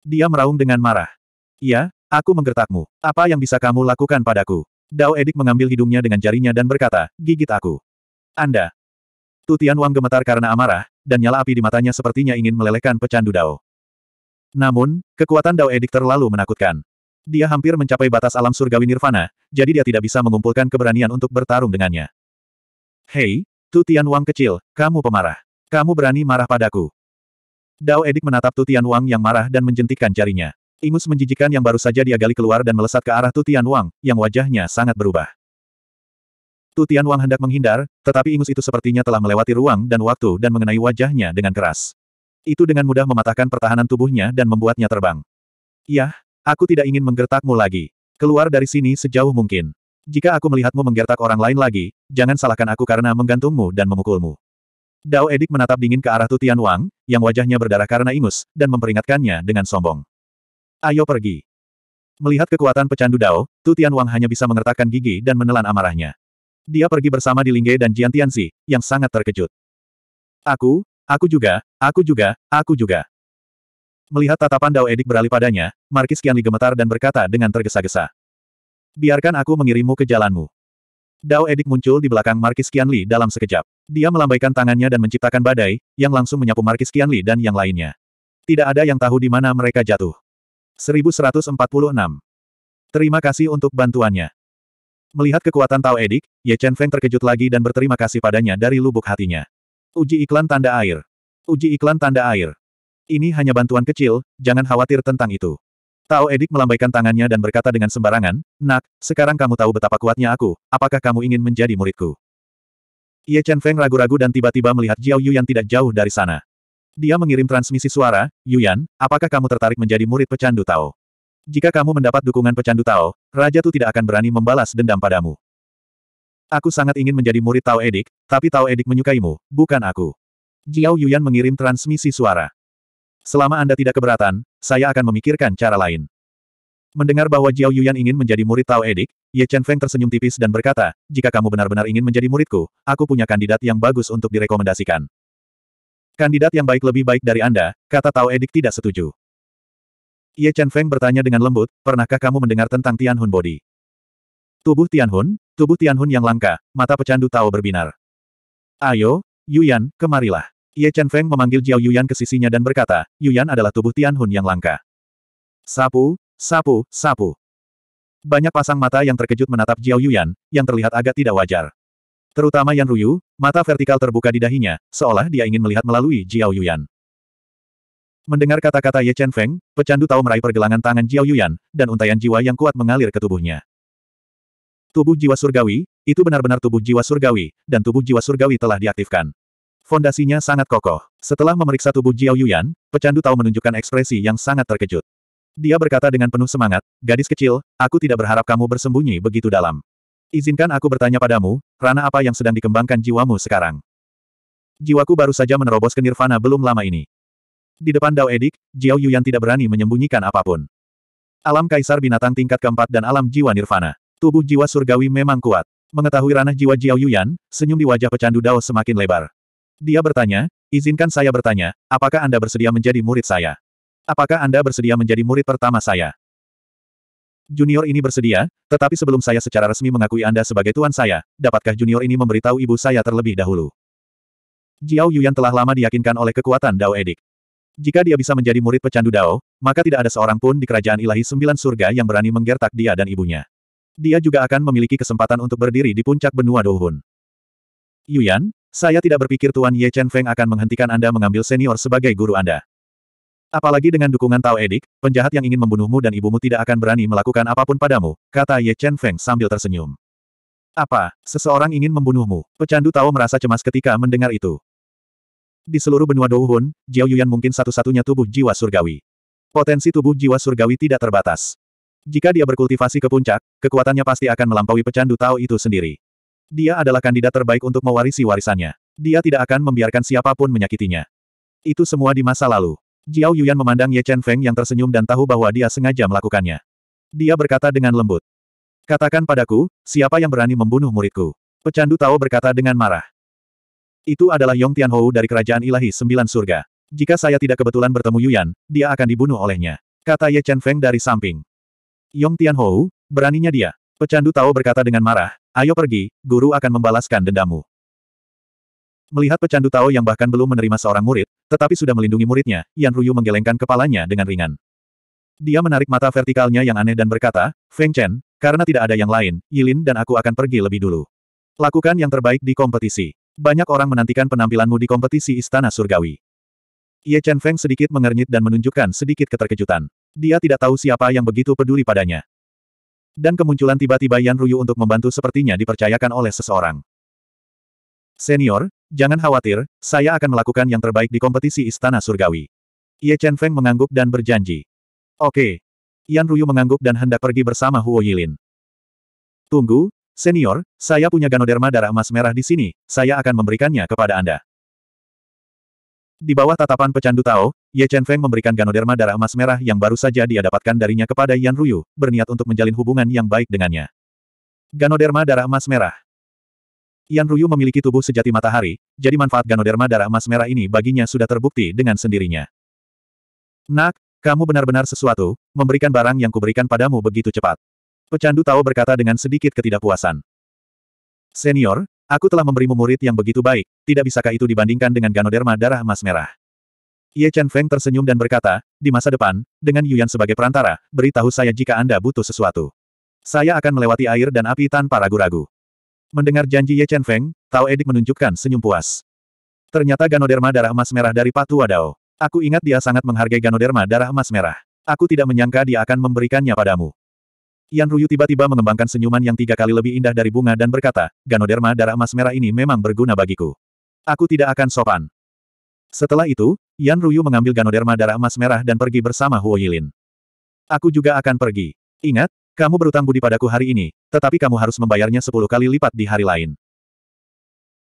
Dia meraung dengan marah. Iya, aku menggertakmu. Apa yang bisa kamu lakukan padaku? Dao Edik mengambil hidungnya dengan jarinya dan berkata, gigit aku. Anda. Tutian Wang gemetar karena amarah, dan nyala api di matanya sepertinya ingin melelehkan pecandu Dao. Namun, kekuatan Dao Edik terlalu menakutkan. Dia hampir mencapai batas alam surgawi nirvana, jadi dia tidak bisa mengumpulkan keberanian untuk bertarung dengannya. Hei, Tutian Wang kecil, kamu pemarah. Kamu berani marah padaku. Dao Edik menatap Tutian Wang yang marah dan menjentikkan jarinya. Ingus menjijikan yang baru saja dia gali keluar dan melesat ke arah Tutian Wang, yang wajahnya sangat berubah. Tu Tian Wang hendak menghindar, tetapi ingus itu sepertinya telah melewati ruang dan waktu dan mengenai wajahnya dengan keras. Itu dengan mudah mematahkan pertahanan tubuhnya dan membuatnya terbang. Yah, aku tidak ingin menggertakmu lagi. Keluar dari sini sejauh mungkin. Jika aku melihatmu menggertak orang lain lagi, jangan salahkan aku karena menggantungmu dan memukulmu. Dao Edik menatap dingin ke arah Tu Wang, yang wajahnya berdarah karena ingus, dan memperingatkannya dengan sombong. Ayo pergi. Melihat kekuatan pecandu Dao, Tu Wang hanya bisa mengertakkan gigi dan menelan amarahnya. Dia pergi bersama di Lingge dan Jian Tianzi, yang sangat terkejut. Aku, aku juga, aku juga, aku juga. Melihat tatapan Dao Edik beralih padanya, Markis Kianli gemetar dan berkata dengan tergesa-gesa. Biarkan aku mengirimmu ke jalanmu. Dao Edik muncul di belakang Markis Kianli dalam sekejap. Dia melambaikan tangannya dan menciptakan badai, yang langsung menyapu Markis Kianli dan yang lainnya. Tidak ada yang tahu di mana mereka jatuh. 1146. Terima kasih untuk bantuannya. Melihat kekuatan Tao Edik, Ye Chen Feng terkejut lagi dan berterima kasih padanya dari lubuk hatinya. Uji iklan tanda air. Uji iklan tanda air. Ini hanya bantuan kecil, jangan khawatir tentang itu. Tao Edik melambaikan tangannya dan berkata dengan sembarangan, Nak, sekarang kamu tahu betapa kuatnya aku, apakah kamu ingin menjadi muridku? Ye Chen Feng ragu-ragu dan tiba-tiba melihat Jiao Yuyan tidak jauh dari sana. Dia mengirim transmisi suara, Yuyan, apakah kamu tertarik menjadi murid pecandu Tao? Jika kamu mendapat dukungan pecandu Tao, Raja Tu tidak akan berani membalas dendam padamu. Aku sangat ingin menjadi murid Tao Edik, tapi Tao Edik menyukaimu, bukan aku. Jiao Yuyan mengirim transmisi suara. Selama Anda tidak keberatan, saya akan memikirkan cara lain. Mendengar bahwa Jiao Yuyan ingin menjadi murid Tao Edik, Ye Chen Feng tersenyum tipis dan berkata, jika kamu benar-benar ingin menjadi muridku, aku punya kandidat yang bagus untuk direkomendasikan. Kandidat yang baik lebih baik dari Anda, kata Tao Edik tidak setuju. Ye Chen Feng bertanya dengan lembut, pernahkah kamu mendengar tentang Tianhun Body? Tubuh Tianhun, tubuh Tianhun yang langka, mata pecandu Tao berbinar. Ayo, Yuyan, kemarilah. Ye Chen Feng memanggil Jiao Yuyan ke sisinya dan berkata, Yuyan adalah tubuh Tianhun yang langka. Sapu, sapu, sapu. Banyak pasang mata yang terkejut menatap Jiao Yuyan, yang terlihat agak tidak wajar. Terutama Yan Ruyu, mata vertikal terbuka di dahinya, seolah dia ingin melihat melalui Jiao Yuyan. Mendengar kata-kata Ye Chen Feng, pecandu tahu meraih pergelangan tangan Jiao Yuyan, dan untaian jiwa yang kuat mengalir ke tubuhnya. Tubuh jiwa surgawi, itu benar-benar tubuh jiwa surgawi, dan tubuh jiwa surgawi telah diaktifkan. Fondasinya sangat kokoh. Setelah memeriksa tubuh Jiao Yuyan, pecandu tahu menunjukkan ekspresi yang sangat terkejut. Dia berkata dengan penuh semangat, gadis kecil, aku tidak berharap kamu bersembunyi begitu dalam. Izinkan aku bertanya padamu, rana apa yang sedang dikembangkan jiwamu sekarang? Jiwaku baru saja menerobos ke nirvana belum lama ini. Di depan Dao Edik, Jiao Yuyan tidak berani menyembunyikan apapun. Alam Kaisar Binatang tingkat keempat dan alam jiwa nirvana. Tubuh jiwa surgawi memang kuat. Mengetahui ranah jiwa Jiao Yuyan, senyum di wajah pecandu Dao semakin lebar. Dia bertanya, izinkan saya bertanya, apakah Anda bersedia menjadi murid saya? Apakah Anda bersedia menjadi murid pertama saya? Junior ini bersedia, tetapi sebelum saya secara resmi mengakui Anda sebagai tuan saya, dapatkah junior ini memberitahu ibu saya terlebih dahulu? Jiao Yuyan telah lama diyakinkan oleh kekuatan Dao Edik. Jika dia bisa menjadi murid pecandu Dao, maka tidak ada seorang pun di kerajaan ilahi sembilan surga yang berani menggertak dia dan ibunya. Dia juga akan memiliki kesempatan untuk berdiri di puncak benua Douhun. Yuyan, saya tidak berpikir Tuan Ye Chen Feng akan menghentikan Anda mengambil senior sebagai guru Anda. Apalagi dengan dukungan Tao Edik, penjahat yang ingin membunuhmu dan ibumu tidak akan berani melakukan apapun padamu, kata Ye Chen Feng sambil tersenyum. Apa, seseorang ingin membunuhmu? Pecandu Tao merasa cemas ketika mendengar itu. Di seluruh benua Douhun, Jiao Yuan mungkin satu-satunya tubuh jiwa surgawi. Potensi tubuh jiwa surgawi tidak terbatas. Jika dia berkultivasi ke puncak, kekuatannya pasti akan melampaui pecandu Tao itu sendiri. Dia adalah kandidat terbaik untuk mewarisi warisannya. Dia tidak akan membiarkan siapapun menyakitinya. Itu semua di masa lalu. Jiao Yuan memandang Ye Chen Feng yang tersenyum dan tahu bahwa dia sengaja melakukannya. Dia berkata dengan lembut. Katakan padaku, siapa yang berani membunuh muridku? Pecandu Tao berkata dengan marah. Itu adalah Yong Tianhou dari Kerajaan Ilahi Sembilan Surga. Jika saya tidak kebetulan bertemu Yuan, dia akan dibunuh olehnya. Kata Ye Chen Feng dari samping. Yong Tianhou, beraninya dia. Pecandu Tao berkata dengan marah, ayo pergi, guru akan membalaskan dendamu. Melihat pecandu Tao yang bahkan belum menerima seorang murid, tetapi sudah melindungi muridnya, Yan Ruyu menggelengkan kepalanya dengan ringan. Dia menarik mata vertikalnya yang aneh dan berkata, Feng Chen, karena tidak ada yang lain, Yilin dan aku akan pergi lebih dulu. Lakukan yang terbaik di kompetisi. Banyak orang menantikan penampilanmu di kompetisi Istana Surgawi. Ye Chen Feng sedikit mengernyit dan menunjukkan sedikit keterkejutan. Dia tidak tahu siapa yang begitu peduli padanya. Dan kemunculan tiba-tiba Yan Ruyu untuk membantu sepertinya dipercayakan oleh seseorang. Senior, jangan khawatir, saya akan melakukan yang terbaik di kompetisi Istana Surgawi. Ye Chen Feng mengangguk dan berjanji. Oke. Yan Ruyu mengangguk dan hendak pergi bersama Huo Yilin. Tunggu, Senior, saya punya ganoderma darah emas merah di sini, saya akan memberikannya kepada Anda. Di bawah tatapan pecandu Tao, Ye Chen Feng memberikan ganoderma darah emas merah yang baru saja dia dapatkan darinya kepada Yan Ruyu, berniat untuk menjalin hubungan yang baik dengannya. Ganoderma darah emas merah Yan Ruyu memiliki tubuh sejati matahari, jadi manfaat ganoderma darah emas merah ini baginya sudah terbukti dengan sendirinya. Nak, kamu benar-benar sesuatu, memberikan barang yang kuberikan padamu begitu cepat. Pecandu Tao berkata dengan sedikit ketidakpuasan. Senior, aku telah memberimu murid yang begitu baik, tidak bisakah itu dibandingkan dengan ganoderma darah emas merah? Ye Chen Feng tersenyum dan berkata, di masa depan, dengan Yuan sebagai perantara, beritahu saya jika Anda butuh sesuatu. Saya akan melewati air dan api tanpa ragu-ragu. Mendengar janji Ye Chen Feng, Tao Edik menunjukkan senyum puas. Ternyata ganoderma darah emas merah dari Patu Dao. Aku ingat dia sangat menghargai ganoderma darah emas merah. Aku tidak menyangka dia akan memberikannya padamu. Yan Ruyu tiba-tiba mengembangkan senyuman yang tiga kali lebih indah dari bunga dan berkata, Ganoderma darah emas merah ini memang berguna bagiku. Aku tidak akan sopan. Setelah itu, Yan Ruyu mengambil Ganoderma darah emas merah dan pergi bersama Huo Yilin. Aku juga akan pergi. Ingat, kamu berutang budi padaku hari ini, tetapi kamu harus membayarnya sepuluh kali lipat di hari lain.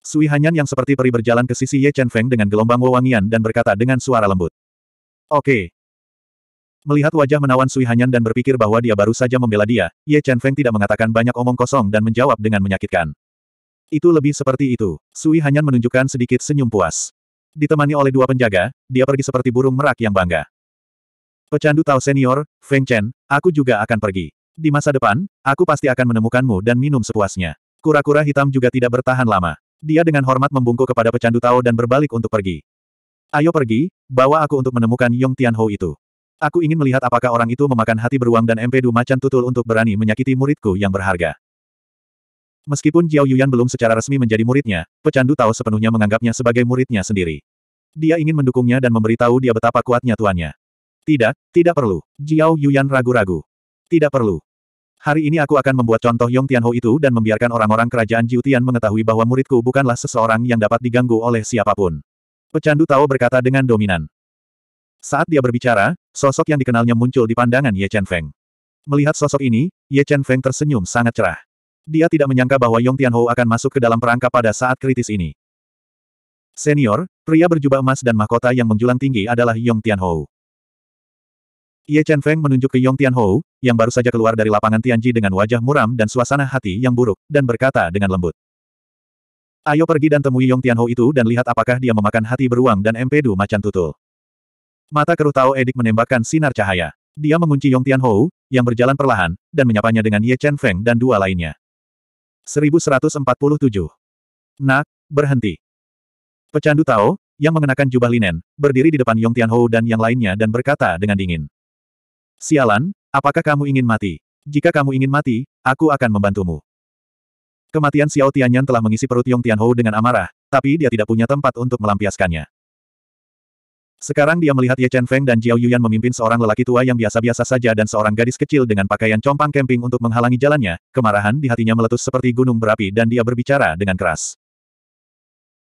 Sui Hanyan yang seperti peri berjalan ke sisi Ye Chen Feng dengan gelombang wewangian dan berkata dengan suara lembut. Oke, Melihat wajah menawan Sui Hanyan dan berpikir bahwa dia baru saja membela dia, Ye Chen Feng tidak mengatakan banyak omong kosong dan menjawab dengan menyakitkan. Itu lebih seperti itu. Sui Hanyan menunjukkan sedikit senyum puas. Ditemani oleh dua penjaga, dia pergi seperti burung merak yang bangga. Pecandu Tao Senior, Feng Chen, aku juga akan pergi. Di masa depan, aku pasti akan menemukanmu dan minum sepuasnya. Kura-kura hitam juga tidak bertahan lama. Dia dengan hormat membungkuk kepada pecandu Tao dan berbalik untuk pergi. Ayo pergi, bawa aku untuk menemukan Yong Tianhou itu. Aku ingin melihat apakah orang itu memakan hati beruang dan empedu macan tutul untuk berani menyakiti muridku yang berharga. Meskipun Jiao Yuyan belum secara resmi menjadi muridnya, pecandu Tao sepenuhnya menganggapnya sebagai muridnya sendiri. Dia ingin mendukungnya dan memberitahu dia betapa kuatnya tuannya. Tidak, tidak perlu. Jiao Yuyan ragu-ragu. Tidak perlu. Hari ini aku akan membuat contoh Yong Tianho itu dan membiarkan orang-orang kerajaan Jiu Tian mengetahui bahwa muridku bukanlah seseorang yang dapat diganggu oleh siapapun. Pecandu Tao berkata dengan dominan. Saat dia berbicara, Sosok yang dikenalnya muncul di pandangan Ye Chen Feng. Melihat sosok ini, Ye Chen Feng tersenyum sangat cerah. Dia tidak menyangka bahwa Yong Tianhou akan masuk ke dalam perangkap pada saat kritis ini. Senior, pria berjubah emas dan mahkota yang menjulang tinggi adalah Yong Tianhou. Ye Chen Feng menunjuk ke Yong Tianhou, yang baru saja keluar dari lapangan Tianji dengan wajah muram dan suasana hati yang buruk, dan berkata dengan lembut. Ayo pergi dan temui Yong Tianhou itu dan lihat apakah dia memakan hati beruang dan empedu macan tutul. Mata keruh Tao Edik menembakkan sinar cahaya. Dia mengunci Yong Tianhou, yang berjalan perlahan, dan menyapanya dengan Ye Chen Feng dan dua lainnya. 1147. Nak, berhenti. Pecandu Tao, yang mengenakan jubah linen, berdiri di depan Yong Tianhou dan yang lainnya dan berkata dengan dingin. Sialan, apakah kamu ingin mati? Jika kamu ingin mati, aku akan membantumu. Kematian Xiao Tianyan telah mengisi perut Yong Tianhou dengan amarah, tapi dia tidak punya tempat untuk melampiaskannya. Sekarang dia melihat Ye Chen Feng dan Jiao Yuan memimpin seorang lelaki tua yang biasa-biasa saja dan seorang gadis kecil dengan pakaian compang camping untuk menghalangi jalannya, kemarahan di hatinya meletus seperti gunung berapi dan dia berbicara dengan keras.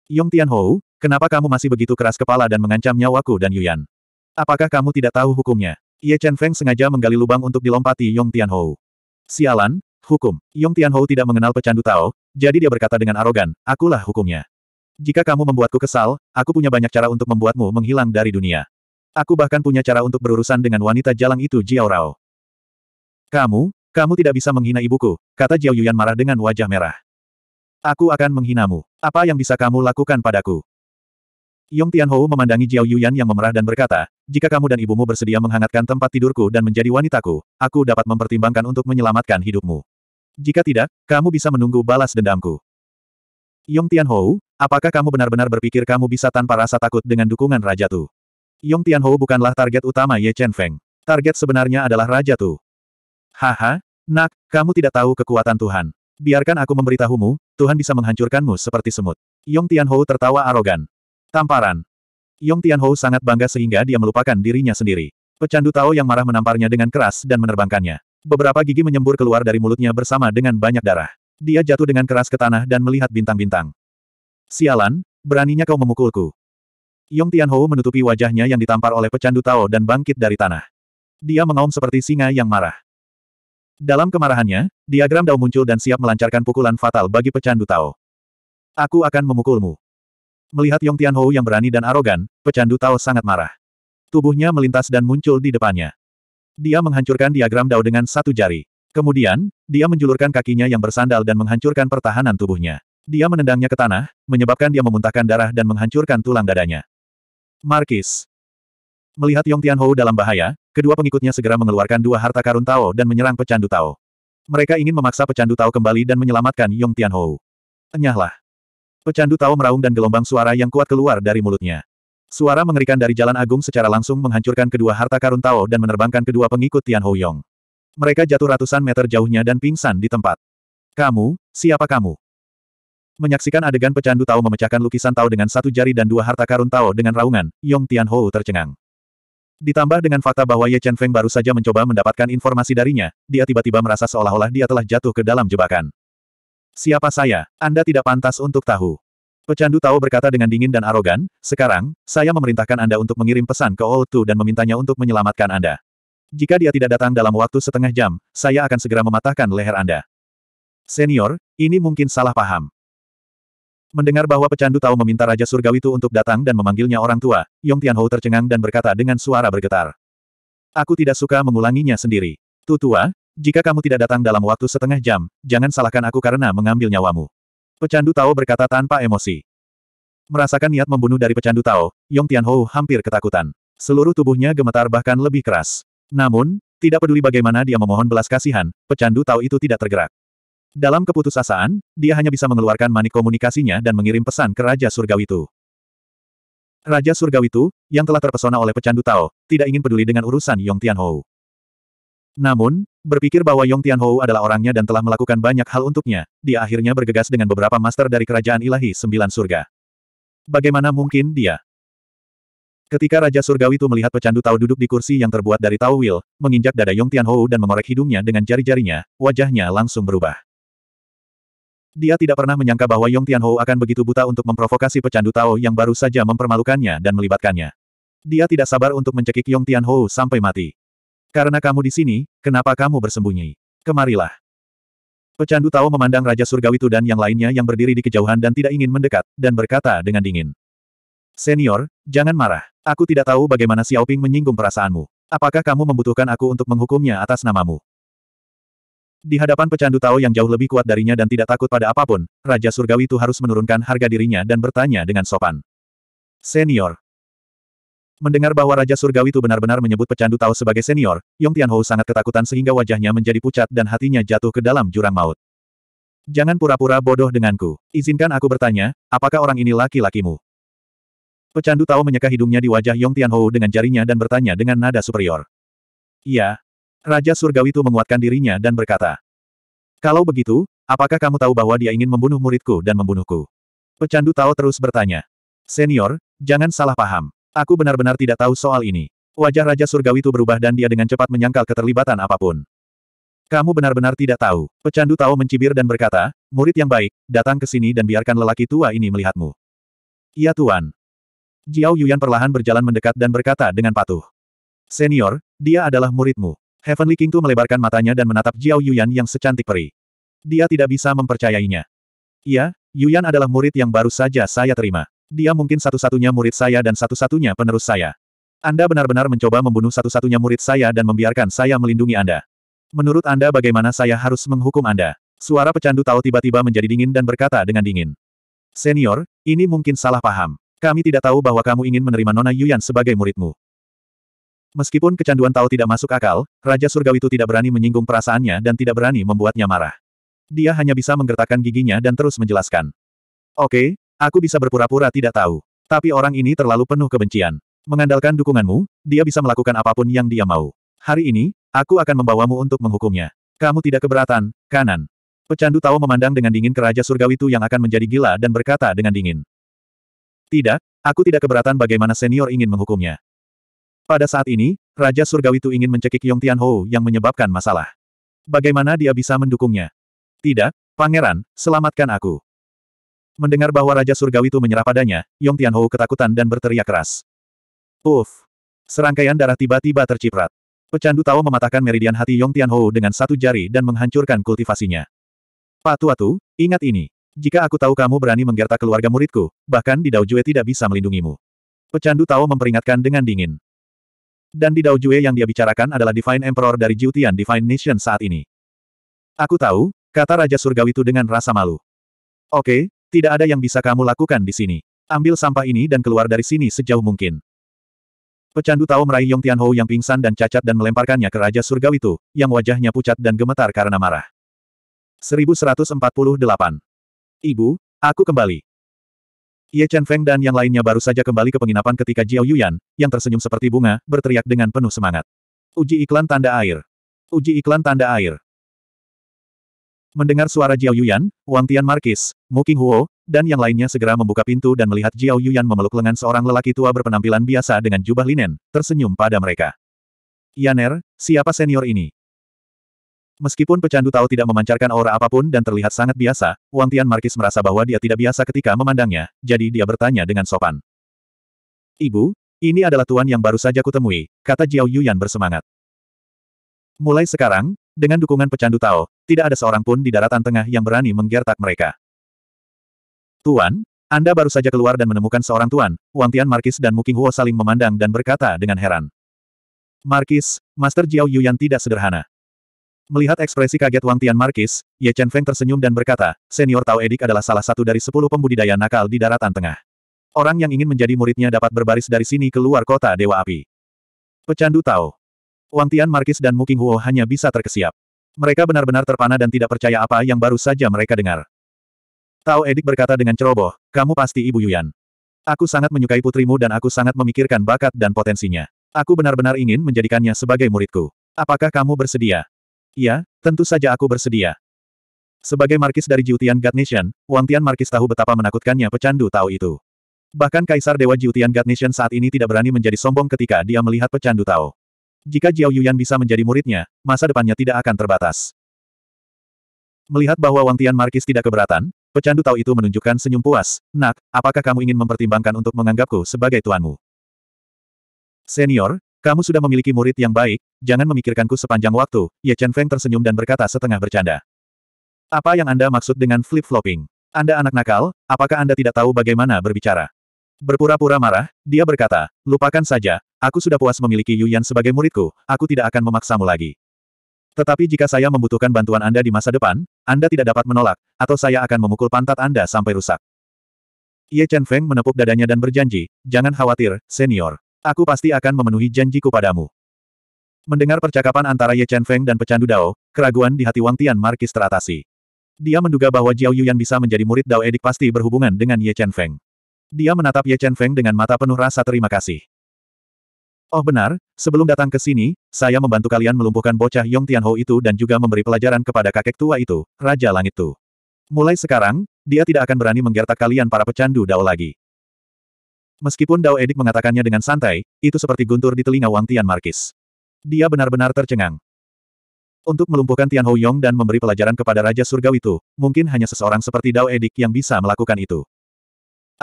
Yong Tianhou, kenapa kamu masih begitu keras kepala dan mengancam nyawaku dan Yuan? Apakah kamu tidak tahu hukumnya? Ye Chen Feng sengaja menggali lubang untuk dilompati Yong Tianhou. Sialan, hukum. Yong Tianhou tidak mengenal pecandu Tao, jadi dia berkata dengan arogan, akulah hukumnya. Jika kamu membuatku kesal, aku punya banyak cara untuk membuatmu menghilang dari dunia. Aku bahkan punya cara untuk berurusan dengan wanita jalang itu Jiao Rao. Kamu, kamu tidak bisa menghina ibuku, kata Jiao Yuan marah dengan wajah merah. Aku akan menghinamu. Apa yang bisa kamu lakukan padaku? Yong Tianhou memandangi Jiao Yuan yang memerah dan berkata, jika kamu dan ibumu bersedia menghangatkan tempat tidurku dan menjadi wanitaku, aku dapat mempertimbangkan untuk menyelamatkan hidupmu. Jika tidak, kamu bisa menunggu balas dendamku. Yong Tianhou, Apakah kamu benar-benar berpikir kamu bisa tanpa rasa takut dengan dukungan Raja Tu? Yong Tianhou bukanlah target utama Ye Chen Feng. Target sebenarnya adalah Raja Tu. Haha, nak, kamu tidak tahu kekuatan Tuhan. Biarkan aku memberitahumu, Tuhan bisa menghancurkanmu seperti semut. Yong Tianhou tertawa arogan. Tamparan. Yong Tianhou sangat bangga sehingga dia melupakan dirinya sendiri. Pecandu Tao yang marah menamparnya dengan keras dan menerbangkannya. Beberapa gigi menyembur keluar dari mulutnya bersama dengan banyak darah. Dia jatuh dengan keras ke tanah dan melihat bintang-bintang. Sialan, beraninya kau memukulku. Yong Tianhou menutupi wajahnya yang ditampar oleh pecandu Tao dan bangkit dari tanah. Dia mengaum seperti singa yang marah. Dalam kemarahannya, diagram Dao muncul dan siap melancarkan pukulan fatal bagi pecandu Tao. Aku akan memukulmu. Melihat Yong Tianhou yang berani dan arogan, pecandu Tao sangat marah. Tubuhnya melintas dan muncul di depannya. Dia menghancurkan diagram Dao dengan satu jari. Kemudian, dia menjulurkan kakinya yang bersandal dan menghancurkan pertahanan tubuhnya. Dia menendangnya ke tanah, menyebabkan dia memuntahkan darah dan menghancurkan tulang dadanya. Markis. Melihat Yong Tianhou dalam bahaya, kedua pengikutnya segera mengeluarkan dua harta karun Tao dan menyerang pecandu Tao. Mereka ingin memaksa pecandu Tao kembali dan menyelamatkan Yong Tianhou. Enyahlah. Pecandu Tao meraung dan gelombang suara yang kuat keluar dari mulutnya. Suara mengerikan dari Jalan Agung secara langsung menghancurkan kedua harta karun Tao dan menerbangkan kedua pengikut Tianhou Yong. Mereka jatuh ratusan meter jauhnya dan pingsan di tempat. Kamu, siapa kamu? Menyaksikan adegan pecandu Tao memecahkan lukisan Tao dengan satu jari dan dua harta karun Tao dengan raungan, Yong Tianhou tercengang. Ditambah dengan fakta bahwa Ye Chen Feng baru saja mencoba mendapatkan informasi darinya, dia tiba-tiba merasa seolah-olah dia telah jatuh ke dalam jebakan. Siapa saya? Anda tidak pantas untuk tahu. Pecandu Tao berkata dengan dingin dan arogan, sekarang, saya memerintahkan Anda untuk mengirim pesan ke Old Tu dan memintanya untuk menyelamatkan Anda. Jika dia tidak datang dalam waktu setengah jam, saya akan segera mematahkan leher Anda. Senior, ini mungkin salah paham. Mendengar bahwa pecandu tahu meminta Raja Surgawi itu untuk datang dan memanggilnya orang tua, Yong Tianhou tercengang dan berkata dengan suara bergetar. Aku tidak suka mengulanginya sendiri. Tu tua, jika kamu tidak datang dalam waktu setengah jam, jangan salahkan aku karena mengambil nyawamu. Pecandu Tao berkata tanpa emosi. Merasakan niat membunuh dari pecandu Tao, Yong Tianhou hampir ketakutan. Seluruh tubuhnya gemetar bahkan lebih keras. Namun, tidak peduli bagaimana dia memohon belas kasihan, pecandu Tao itu tidak tergerak. Dalam keputusasaan, dia hanya bisa mengeluarkan manik komunikasinya dan mengirim pesan ke Raja Surgawi itu. Raja Surgawi itu, yang telah terpesona oleh pecandu Tao, tidak ingin peduli dengan urusan Yong Tianhou. Namun, berpikir bahwa Yong Tianhou adalah orangnya dan telah melakukan banyak hal untuknya, dia akhirnya bergegas dengan beberapa master dari Kerajaan Ilahi Sembilan Surga. Bagaimana mungkin dia? Ketika Raja Surgawi itu melihat pecandu Tao duduk di kursi yang terbuat dari Tao Wheel, menginjak dada Yong Tianhou dan mengorek hidungnya dengan jari-jarinya, wajahnya langsung berubah. Dia tidak pernah menyangka bahwa Yong Tianhou akan begitu buta untuk memprovokasi pecandu Tao yang baru saja mempermalukannya dan melibatkannya. Dia tidak sabar untuk mencekik Yong Tianhou sampai mati. Karena kamu di sini, kenapa kamu bersembunyi? Kemarilah. Pecandu Tao memandang Raja Surgawi itu dan yang lainnya yang berdiri di kejauhan dan tidak ingin mendekat, dan berkata dengan dingin. Senior, jangan marah. Aku tidak tahu bagaimana Xiaoping menyinggung perasaanmu. Apakah kamu membutuhkan aku untuk menghukumnya atas namamu? Di hadapan pecandu Tao yang jauh lebih kuat darinya dan tidak takut pada apapun, Raja Surgawi itu harus menurunkan harga dirinya dan bertanya dengan sopan. Senior. Mendengar bahwa Raja Surgawi itu benar-benar menyebut pecandu Tao sebagai senior, Yong Tianhou sangat ketakutan sehingga wajahnya menjadi pucat dan hatinya jatuh ke dalam jurang maut. Jangan pura-pura bodoh denganku. Izinkan aku bertanya, apakah orang ini laki-lakimu? Pecandu Tao menyeka hidungnya di wajah Yong Tianhou dengan jarinya dan bertanya dengan nada superior. Iya, Raja Surgawi itu menguatkan dirinya dan berkata, Kalau begitu, apakah kamu tahu bahwa dia ingin membunuh muridku dan membunuhku? Pecandu Tao terus bertanya. Senior, jangan salah paham. Aku benar-benar tidak tahu soal ini. Wajah Raja Surgawi itu berubah dan dia dengan cepat menyangkal keterlibatan apapun. Kamu benar-benar tidak tahu. Pecandu Tao mencibir dan berkata, murid yang baik, datang ke sini dan biarkan lelaki tua ini melihatmu. Iya Tuan. Jiao Yuyan perlahan berjalan mendekat dan berkata dengan patuh. Senior, dia adalah muridmu. Heavenly King Tu melebarkan matanya dan menatap Jiao Yuyan yang secantik peri. Dia tidak bisa mempercayainya. Iya, Yuyan adalah murid yang baru saja saya terima. Dia mungkin satu-satunya murid saya dan satu-satunya penerus saya. Anda benar-benar mencoba membunuh satu-satunya murid saya dan membiarkan saya melindungi Anda. Menurut Anda bagaimana saya harus menghukum Anda? Suara pecandu Tao tiba-tiba menjadi dingin dan berkata dengan dingin. Senior, ini mungkin salah paham. Kami tidak tahu bahwa kamu ingin menerima Nona Yuyan sebagai muridmu. Meskipun kecanduan tahu tidak masuk akal, Raja Surgawi itu tidak berani menyinggung perasaannya dan tidak berani membuatnya marah. Dia hanya bisa menggertakkan giginya dan terus menjelaskan. Oke, aku bisa berpura-pura tidak tahu. Tapi orang ini terlalu penuh kebencian. Mengandalkan dukunganmu, dia bisa melakukan apapun yang dia mau. Hari ini, aku akan membawamu untuk menghukumnya. Kamu tidak keberatan, kanan. Pecandu tahu memandang dengan dingin ke Raja Surgawi itu yang akan menjadi gila dan berkata dengan dingin. Tidak, aku tidak keberatan bagaimana senior ingin menghukumnya. Pada saat ini, Raja Surgawi itu ingin mencekik Yong Tianhou yang menyebabkan masalah. Bagaimana dia bisa mendukungnya? Tidak, Pangeran, selamatkan aku. Mendengar bahwa Raja Surgawi itu menyerah padanya, Yong Tianhou ketakutan dan berteriak keras. Uf! Serangkaian darah tiba-tiba terciprat. Pecandu Tao mematahkan meridian hati Yong Tianhou dengan satu jari dan menghancurkan kultivasinya. Pak Tuatu, ingat ini. Jika aku tahu kamu berani menggertak keluarga muridku, bahkan di Daojue tidak bisa melindungimu. Pecandu Tao memperingatkan dengan dingin. Dan di Jue yang dia bicarakan adalah Divine Emperor dari Jiutian Divine Nation saat ini. Aku tahu, kata Raja Surgawi itu dengan rasa malu. Oke, tidak ada yang bisa kamu lakukan di sini. Ambil sampah ini dan keluar dari sini sejauh mungkin. Pecandu tahu meraih Yong Tianhou yang pingsan dan cacat dan melemparkannya ke Raja Surgawi itu, yang wajahnya pucat dan gemetar karena marah. 1148. Ibu, aku kembali. Ye Chen Feng dan yang lainnya baru saja kembali ke penginapan ketika Jiao Yuyan, yang tersenyum seperti bunga, berteriak dengan penuh semangat. Uji iklan tanda air. Uji iklan tanda air. Mendengar suara Jiao Yuyan, Wang Tian Markis, Mu King Huo, dan yang lainnya segera membuka pintu dan melihat Jiao Yuyan memeluk lengan seorang lelaki tua berpenampilan biasa dengan jubah linen, tersenyum pada mereka. Yaner, siapa senior ini? Meskipun pecandu tahu tidak memancarkan aura apapun dan terlihat sangat biasa, Wang Tian Markis merasa bahwa dia tidak biasa ketika memandangnya, jadi dia bertanya dengan sopan. Ibu, ini adalah tuan yang baru saja kutemui, kata Jiao Yuyan bersemangat. Mulai sekarang, dengan dukungan pecandu Tao, tidak ada seorang pun di daratan tengah yang berani menggertak mereka. Tuan, Anda baru saja keluar dan menemukan seorang tuan, Wang Tian Markis dan Muking Huo saling memandang dan berkata dengan heran. Markis, Master Jiao Yuyan tidak sederhana. Melihat ekspresi kaget Wang Tian Markis, Ye Chen Feng tersenyum dan berkata, Senior Tao Edik adalah salah satu dari sepuluh pembudidaya nakal di daratan tengah. Orang yang ingin menjadi muridnya dapat berbaris dari sini keluar kota Dewa Api. Pecandu Tao. Wang Tian Markis dan Muking Huo hanya bisa terkesiap. Mereka benar-benar terpana dan tidak percaya apa yang baru saja mereka dengar. Tao Edik berkata dengan ceroboh, kamu pasti Ibu Yuan. Aku sangat menyukai putrimu dan aku sangat memikirkan bakat dan potensinya. Aku benar-benar ingin menjadikannya sebagai muridku. Apakah kamu bersedia? Ya, tentu saja aku bersedia. Sebagai markis dari Jiutian God Nation, Wang Tian markis tahu betapa menakutkannya pecandu tahu itu. Bahkan Kaisar Dewa Jiutian God Nation saat ini tidak berani menjadi sombong ketika dia melihat pecandu Tao. Jika Jiao Yuyan bisa menjadi muridnya, masa depannya tidak akan terbatas. Melihat bahwa Wang Tian Markis tidak keberatan, pecandu Tao itu menunjukkan senyum puas, Nak, apakah kamu ingin mempertimbangkan untuk menganggapku sebagai tuanmu? Senior, kamu sudah memiliki murid yang baik, jangan memikirkanku sepanjang waktu, Ye Chen Feng tersenyum dan berkata setengah bercanda. Apa yang Anda maksud dengan flip-flopping? Anda anak nakal, apakah Anda tidak tahu bagaimana berbicara? Berpura-pura marah, dia berkata, lupakan saja, aku sudah puas memiliki Yuyan sebagai muridku, aku tidak akan memaksamu lagi. Tetapi jika saya membutuhkan bantuan Anda di masa depan, Anda tidak dapat menolak, atau saya akan memukul pantat Anda sampai rusak. Ye Chen Feng menepuk dadanya dan berjanji, jangan khawatir, senior. Aku pasti akan memenuhi janjiku padamu. Mendengar percakapan antara Ye Chen Feng dan pecandu Dao, keraguan di hati Wang Tian Markis teratasi. Dia menduga bahwa Jiao Yuyan bisa menjadi murid Dao Edik pasti berhubungan dengan Ye Chen Feng. Dia menatap Ye Chen Feng dengan mata penuh rasa terima kasih. Oh benar, sebelum datang ke sini, saya membantu kalian melumpuhkan bocah Yong Ho itu dan juga memberi pelajaran kepada kakek tua itu, Raja Langit Tu. Mulai sekarang, dia tidak akan berani menggertak kalian para pecandu Dao lagi. Meskipun Dao Edik mengatakannya dengan santai, itu seperti guntur di telinga Wang Tian Markis. Dia benar-benar tercengang. Untuk melumpuhkan Tian Hou Yong dan memberi pelajaran kepada Raja Surgawi itu, mungkin hanya seseorang seperti Dao Edik yang bisa melakukan itu.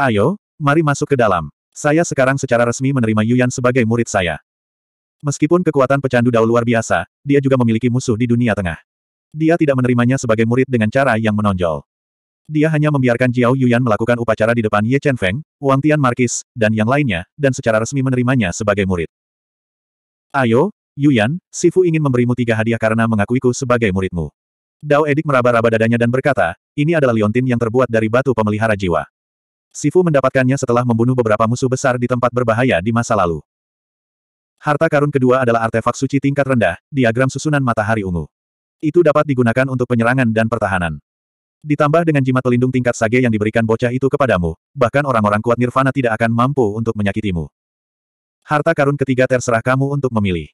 Ayo, mari masuk ke dalam. Saya sekarang secara resmi menerima Yuan sebagai murid saya. Meskipun kekuatan pecandu Dao luar biasa, dia juga memiliki musuh di dunia tengah. Dia tidak menerimanya sebagai murid dengan cara yang menonjol. Dia hanya membiarkan Jiao Yuyan melakukan upacara di depan Ye Chen Feng, Wang Tian Markis, dan yang lainnya, dan secara resmi menerimanya sebagai murid. Ayo, Yuyan, Sifu ingin memberimu tiga hadiah karena mengakuiku sebagai muridmu. Dao Edik meraba-raba dadanya dan berkata, ini adalah liontin yang terbuat dari batu pemelihara jiwa. Sifu mendapatkannya setelah membunuh beberapa musuh besar di tempat berbahaya di masa lalu. Harta karun kedua adalah artefak suci tingkat rendah, diagram susunan matahari ungu. Itu dapat digunakan untuk penyerangan dan pertahanan. Ditambah dengan jimat pelindung tingkat sage yang diberikan bocah itu kepadamu, bahkan orang-orang kuat nirvana tidak akan mampu untuk menyakitimu. Harta karun ketiga terserah kamu untuk memilih.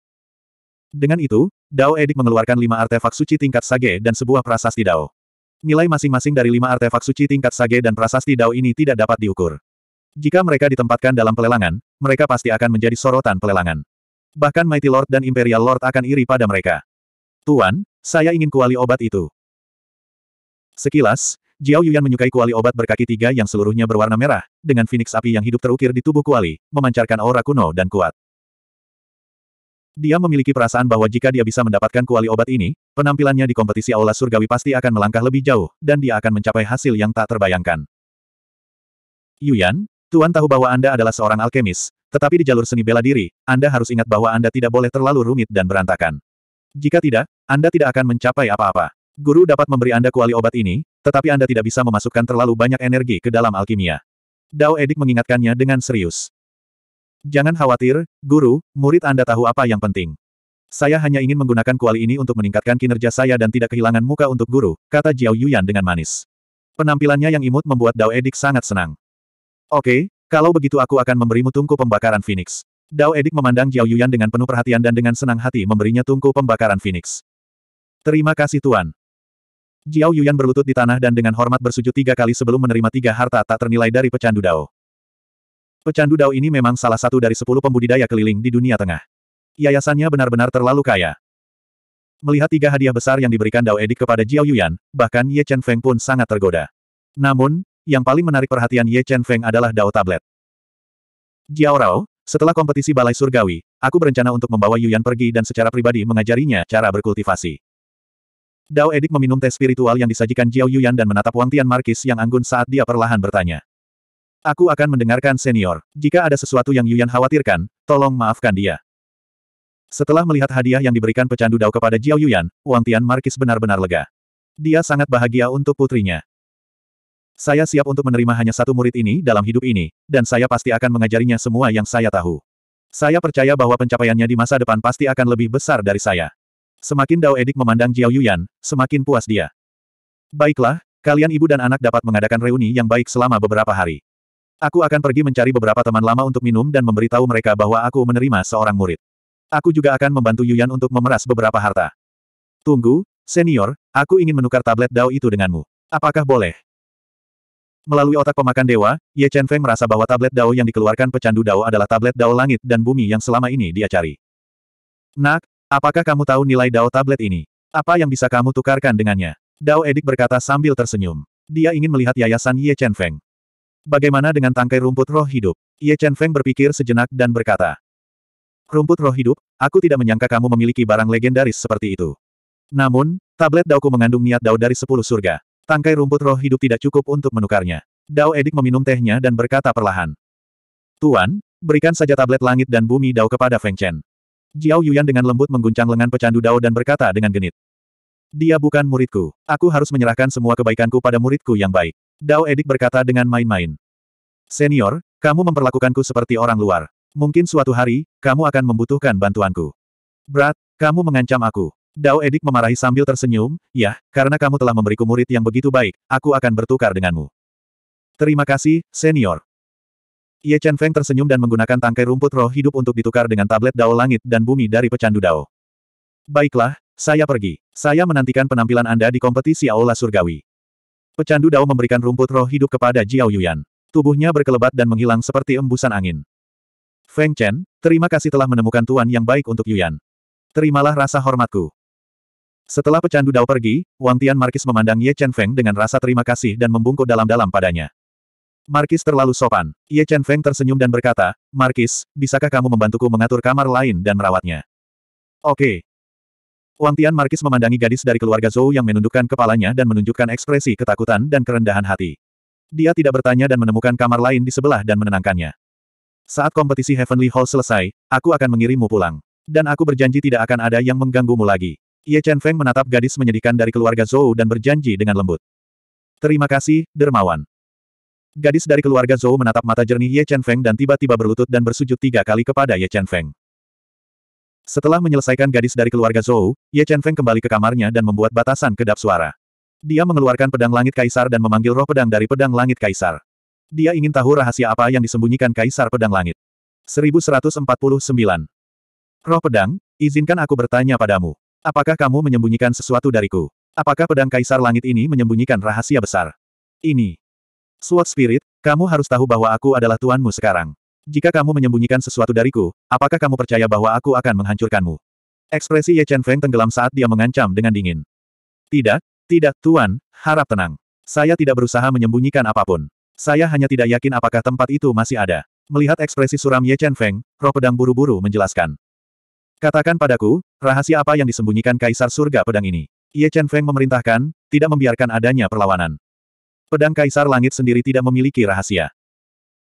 Dengan itu, Dao Edik mengeluarkan lima artefak suci tingkat sage dan sebuah prasasti Dao. Nilai masing-masing dari lima artefak suci tingkat sage dan prasasti Dao ini tidak dapat diukur. Jika mereka ditempatkan dalam pelelangan, mereka pasti akan menjadi sorotan pelelangan. Bahkan Mighty Lord dan Imperial Lord akan iri pada mereka. Tuan, saya ingin kuali obat itu. Sekilas, Jiao Yuyan menyukai kuali obat berkaki tiga yang seluruhnya berwarna merah, dengan phoenix api yang hidup terukir di tubuh kuali, memancarkan aura kuno dan kuat. Dia memiliki perasaan bahwa jika dia bisa mendapatkan kuali obat ini, penampilannya di kompetisi Aula Surgawi pasti akan melangkah lebih jauh, dan dia akan mencapai hasil yang tak terbayangkan. Yuyan, Tuan tahu bahwa Anda adalah seorang alkemis, tetapi di jalur seni bela diri, Anda harus ingat bahwa Anda tidak boleh terlalu rumit dan berantakan. Jika tidak, Anda tidak akan mencapai apa-apa. Guru dapat memberi Anda kuali obat ini, tetapi Anda tidak bisa memasukkan terlalu banyak energi ke dalam alkimia. Dao Edik mengingatkannya dengan serius. Jangan khawatir, guru, murid Anda tahu apa yang penting. Saya hanya ingin menggunakan kuali ini untuk meningkatkan kinerja saya dan tidak kehilangan muka untuk guru, kata Jiao Yuyan dengan manis. Penampilannya yang imut membuat Dao Edik sangat senang. Oke, kalau begitu aku akan memberimu tungku pembakaran Phoenix. Dao Edik memandang Jiao Yuyan dengan penuh perhatian dan dengan senang hati memberinya tungku pembakaran Phoenix. Terima kasih Tuan. Jiao Yuyan berlutut di tanah dan dengan hormat bersujud tiga kali sebelum menerima tiga harta tak ternilai dari pecandu dao. Pecandu dao ini memang salah satu dari sepuluh pembudidaya keliling di dunia tengah. Yayasannya benar-benar terlalu kaya. Melihat tiga hadiah besar yang diberikan Dao Edik kepada Jiao Yuyan, bahkan Ye Chen Feng pun sangat tergoda. Namun, yang paling menarik perhatian Ye Chen Feng adalah Dao Tablet. Jiao Rao, setelah kompetisi Balai Surgawi, aku berencana untuk membawa Yuyan pergi dan secara pribadi mengajarinya cara berkultivasi. Dao Edik meminum teh spiritual yang disajikan Jiao Yuyan dan menatap Wang Tian Markis yang anggun saat dia perlahan bertanya. Aku akan mendengarkan senior. Jika ada sesuatu yang Yuyan khawatirkan, tolong maafkan dia. Setelah melihat hadiah yang diberikan pecandu Dao kepada Jiao Yuyan, Wang Tian Markis benar-benar lega. Dia sangat bahagia untuk putrinya. Saya siap untuk menerima hanya satu murid ini dalam hidup ini, dan saya pasti akan mengajarinya semua yang saya tahu. Saya percaya bahwa pencapaiannya di masa depan pasti akan lebih besar dari saya. Semakin Dao Edik memandang Jiao Yuyan, semakin puas dia. Baiklah, kalian ibu dan anak dapat mengadakan reuni yang baik selama beberapa hari. Aku akan pergi mencari beberapa teman lama untuk minum dan memberitahu mereka bahwa aku menerima seorang murid. Aku juga akan membantu Yuyan untuk memeras beberapa harta. Tunggu, senior, aku ingin menukar tablet Dao itu denganmu. Apakah boleh? Melalui otak pemakan dewa, Ye Chen Feng merasa bahwa tablet Dao yang dikeluarkan pecandu Dao adalah tablet Dao langit dan bumi yang selama ini dia cari. Nak, Apakah kamu tahu nilai Dao tablet ini? Apa yang bisa kamu tukarkan dengannya? Dao Edik berkata sambil tersenyum. Dia ingin melihat yayasan Ye Chen Feng. Bagaimana dengan tangkai rumput roh hidup? Ye Chen Feng berpikir sejenak dan berkata. Rumput roh hidup, aku tidak menyangka kamu memiliki barang legendaris seperti itu. Namun, tablet Daoku mengandung niat Dao dari sepuluh surga. Tangkai rumput roh hidup tidak cukup untuk menukarnya. Dao Edik meminum tehnya dan berkata perlahan. Tuan, berikan saja tablet langit dan bumi Dao kepada Feng Chen. Jiao Yuan dengan lembut mengguncang lengan pecandu Dao dan berkata dengan genit. Dia bukan muridku. Aku harus menyerahkan semua kebaikanku pada muridku yang baik. Dao Edik berkata dengan main-main. Senior, kamu memperlakukanku seperti orang luar. Mungkin suatu hari, kamu akan membutuhkan bantuanku. Berat, kamu mengancam aku. Dao Edik memarahi sambil tersenyum, ya, karena kamu telah memberiku murid yang begitu baik, aku akan bertukar denganmu. Terima kasih, senior. Ye Chen Feng tersenyum dan menggunakan tangkai rumput roh hidup untuk ditukar dengan tablet Dao Langit dan Bumi dari pecandu Dao. Baiklah, saya pergi. Saya menantikan penampilan Anda di kompetisi Aula Surgawi. Pecandu Dao memberikan rumput roh hidup kepada Jiao Yuyan. Tubuhnya berkelebat dan menghilang seperti embusan angin. Feng Chen, terima kasih telah menemukan tuan yang baik untuk Yuyan. Terimalah rasa hormatku. Setelah pecandu Dao pergi, Wang Tian Markis memandang Ye Chen Feng dengan rasa terima kasih dan membungkuk dalam-dalam padanya. Markis terlalu sopan. Ye Chen Feng tersenyum dan berkata, Markis, bisakah kamu membantuku mengatur kamar lain dan merawatnya? Oke. Okay. Wang Tian Markis memandangi gadis dari keluarga Zhou yang menundukkan kepalanya dan menunjukkan ekspresi ketakutan dan kerendahan hati. Dia tidak bertanya dan menemukan kamar lain di sebelah dan menenangkannya. Saat kompetisi Heavenly Hall selesai, aku akan mengirimmu pulang. Dan aku berjanji tidak akan ada yang mengganggumu lagi. Ye Chen Feng menatap gadis menyedihkan dari keluarga Zhou dan berjanji dengan lembut. Terima kasih, dermawan. Gadis dari keluarga Zhou menatap mata jernih Ye Chen Feng dan tiba-tiba berlutut dan bersujud tiga kali kepada Ye Chen Feng. Setelah menyelesaikan gadis dari keluarga Zhou, Ye Chen Feng kembali ke kamarnya dan membuat batasan kedap suara. Dia mengeluarkan pedang langit kaisar dan memanggil roh pedang dari pedang langit kaisar. Dia ingin tahu rahasia apa yang disembunyikan kaisar pedang langit. 1149. Roh pedang, izinkan aku bertanya padamu. Apakah kamu menyembunyikan sesuatu dariku? Apakah pedang kaisar langit ini menyembunyikan rahasia besar? Ini, Sword Spirit, kamu harus tahu bahwa aku adalah tuanmu sekarang. Jika kamu menyembunyikan sesuatu dariku, apakah kamu percaya bahwa aku akan menghancurkanmu? Ekspresi Ye Chen Feng tenggelam saat dia mengancam dengan dingin. Tidak, tidak, Tuan, harap tenang. Saya tidak berusaha menyembunyikan apapun. Saya hanya tidak yakin apakah tempat itu masih ada. Melihat ekspresi suram Ye Chen Feng, roh pedang buru-buru menjelaskan. Katakan padaku, rahasia apa yang disembunyikan Kaisar Surga Pedang ini? Ye Chen Feng memerintahkan, tidak membiarkan adanya perlawanan. Pedang Kaisar Langit sendiri tidak memiliki rahasia.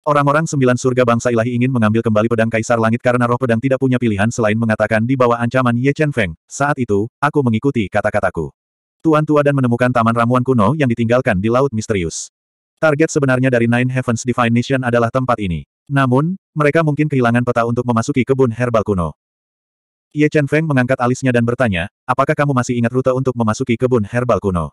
Orang-orang sembilan surga bangsa ilahi ingin mengambil kembali pedang Kaisar Langit karena roh pedang tidak punya pilihan selain mengatakan di bawah ancaman Ye Chen Feng. Saat itu, aku mengikuti kata-kataku. Tuan tua dan menemukan taman ramuan kuno yang ditinggalkan di Laut Misterius. Target sebenarnya dari Nine Heavens Divine Nation adalah tempat ini. Namun, mereka mungkin kehilangan peta untuk memasuki kebun herbal kuno. Ye Chen Feng mengangkat alisnya dan bertanya, apakah kamu masih ingat rute untuk memasuki kebun herbal kuno?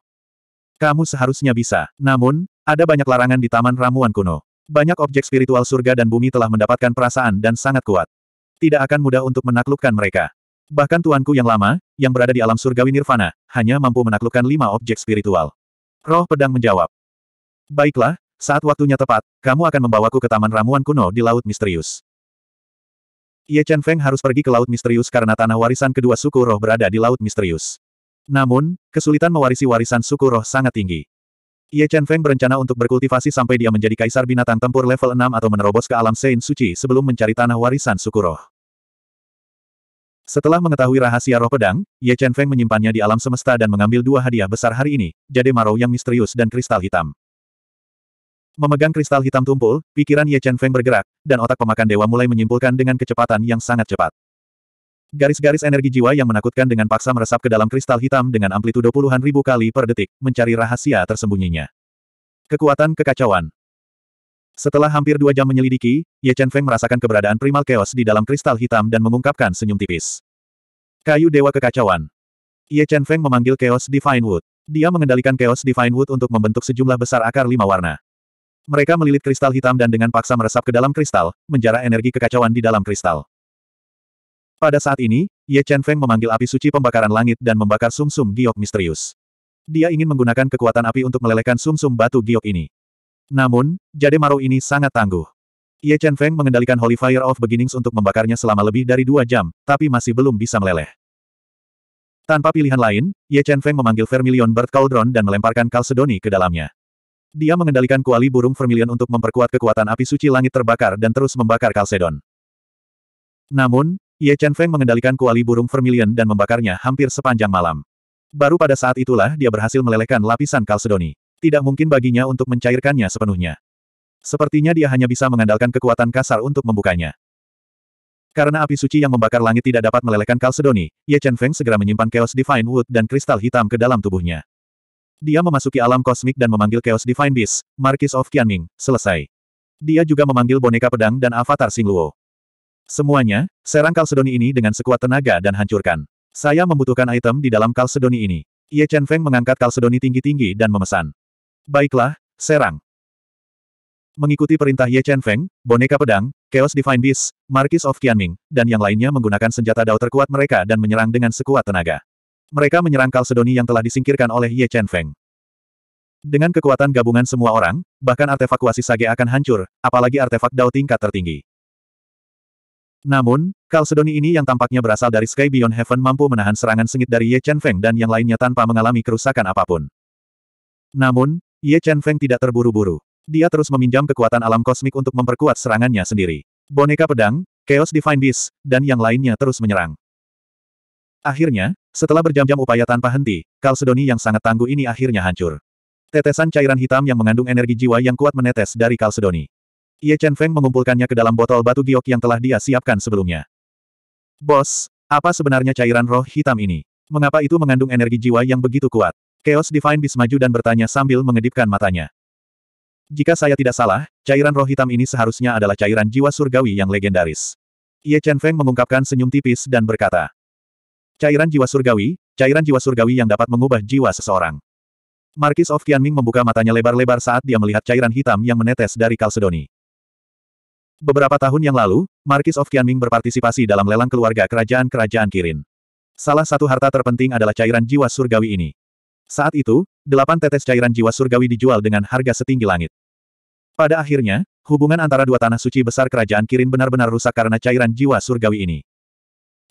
Kamu seharusnya bisa. Namun, ada banyak larangan di Taman Ramuan Kuno. Banyak objek spiritual surga dan bumi telah mendapatkan perasaan dan sangat kuat. Tidak akan mudah untuk menaklukkan mereka. Bahkan tuanku yang lama, yang berada di alam surgawi Nirvana, hanya mampu menaklukkan lima objek spiritual. Roh pedang menjawab. Baiklah, saat waktunya tepat, kamu akan membawaku ke Taman Ramuan Kuno di Laut Misterius. Ye Chen Feng harus pergi ke Laut Misterius karena tanah warisan kedua suku roh berada di Laut Misterius. Namun, kesulitan mewarisi warisan suku roh sangat tinggi. Ye Chen Feng berencana untuk berkultivasi sampai dia menjadi kaisar binatang tempur level 6 atau menerobos ke alam Sein Suci sebelum mencari tanah warisan suku roh. Setelah mengetahui rahasia roh pedang, Ye Chen Feng menyimpannya di alam semesta dan mengambil dua hadiah besar hari ini, jade marau yang misterius dan kristal hitam. Memegang kristal hitam tumpul, pikiran Ye Chen Feng bergerak, dan otak pemakan dewa mulai menyimpulkan dengan kecepatan yang sangat cepat. Garis-garis energi jiwa yang menakutkan dengan paksa meresap ke dalam kristal hitam dengan amplitudo puluhan ribu kali per detik, mencari rahasia tersembunyinya. Kekuatan kekacauan. Setelah hampir dua jam menyelidiki, Ye Chen Feng merasakan keberadaan primal chaos di dalam kristal hitam dan mengungkapkan senyum tipis. Kayu Dewa Kekacauan. Ye Chen Feng memanggil Chaos Divine Wood. Dia mengendalikan Chaos Divine Wood untuk membentuk sejumlah besar akar lima warna. Mereka melilit kristal hitam dan dengan paksa meresap ke dalam kristal, menjarah energi kekacauan di dalam kristal. Pada saat ini, Ye Chen Feng memanggil api suci pembakaran langit dan membakar sumsum -sum giok misterius. Dia ingin menggunakan kekuatan api untuk melelehkan sumsum -sum batu giok ini. Namun, jade maro ini sangat tangguh. Ye Chen Feng mengendalikan Holy Fire of Beginnings untuk membakarnya selama lebih dari dua jam, tapi masih belum bisa meleleh. Tanpa pilihan lain, Ye Chen Feng memanggil Vermilion Bird Cauldron dan melemparkan Kalsedoni ke dalamnya. Dia mengendalikan kuali burung Vermilion untuk memperkuat kekuatan api suci langit terbakar dan terus membakar Kalsedon. Namun, Ye Chen Feng mengendalikan kuali burung vermilion dan membakarnya hampir sepanjang malam. Baru pada saat itulah dia berhasil melelehkan lapisan kalsedoni. Tidak mungkin baginya untuk mencairkannya sepenuhnya. Sepertinya dia hanya bisa mengandalkan kekuatan kasar untuk membukanya. Karena api suci yang membakar langit tidak dapat melelehkan kalsedoni, Ye Chen Feng segera menyimpan Chaos Divine Wood dan kristal hitam ke dalam tubuhnya. Dia memasuki alam kosmik dan memanggil Chaos Divine Beast, Marquis of Qianming, selesai. Dia juga memanggil boneka pedang dan avatar Sing Luo. Semuanya, serang Kalsedoni ini dengan sekuat tenaga dan hancurkan. Saya membutuhkan item di dalam Kalsedoni ini. Ye Chen Feng mengangkat Kalsedoni tinggi-tinggi dan memesan. Baiklah, serang. Mengikuti perintah Ye Chen Feng, boneka pedang, Chaos Divine Beast, Marquis of Qianming, dan yang lainnya menggunakan senjata dao terkuat mereka dan menyerang dengan sekuat tenaga. Mereka menyerang Kalsedoni yang telah disingkirkan oleh Ye Chen Feng. Dengan kekuatan gabungan semua orang, bahkan artefak kuasi sage akan hancur, apalagi artefak dao tingkat tertinggi. Namun, kalsedoni ini yang tampaknya berasal dari Sky Beyond Heaven mampu menahan serangan sengit dari Ye Chen Feng dan yang lainnya tanpa mengalami kerusakan apapun. Namun, Ye Chen Feng tidak terburu-buru. Dia terus meminjam kekuatan alam kosmik untuk memperkuat serangannya sendiri. Boneka pedang, Chaos Divine Beast, dan yang lainnya terus menyerang. Akhirnya, setelah berjam-jam upaya tanpa henti, kalsedoni yang sangat tangguh ini akhirnya hancur. Tetesan cairan hitam yang mengandung energi jiwa yang kuat menetes dari kalsedoni. Ye Chen Feng mengumpulkannya ke dalam botol batu giok yang telah dia siapkan sebelumnya. Bos, apa sebenarnya cairan roh hitam ini? Mengapa itu mengandung energi jiwa yang begitu kuat? Chaos Divine Beast maju dan bertanya sambil mengedipkan matanya. Jika saya tidak salah, cairan roh hitam ini seharusnya adalah cairan jiwa surgawi yang legendaris. Ye Chen Feng mengungkapkan senyum tipis dan berkata, Cairan jiwa surgawi, cairan jiwa surgawi yang dapat mengubah jiwa seseorang. Markis of Qianming membuka matanya lebar-lebar saat dia melihat cairan hitam yang menetes dari Kalsedoni. Beberapa tahun yang lalu, Markis of Qianming berpartisipasi dalam lelang keluarga kerajaan-kerajaan Kirin. Salah satu harta terpenting adalah cairan jiwa surgawi ini. Saat itu, delapan tetes cairan jiwa surgawi dijual dengan harga setinggi langit. Pada akhirnya, hubungan antara dua tanah suci besar kerajaan Kirin benar-benar rusak karena cairan jiwa surgawi ini.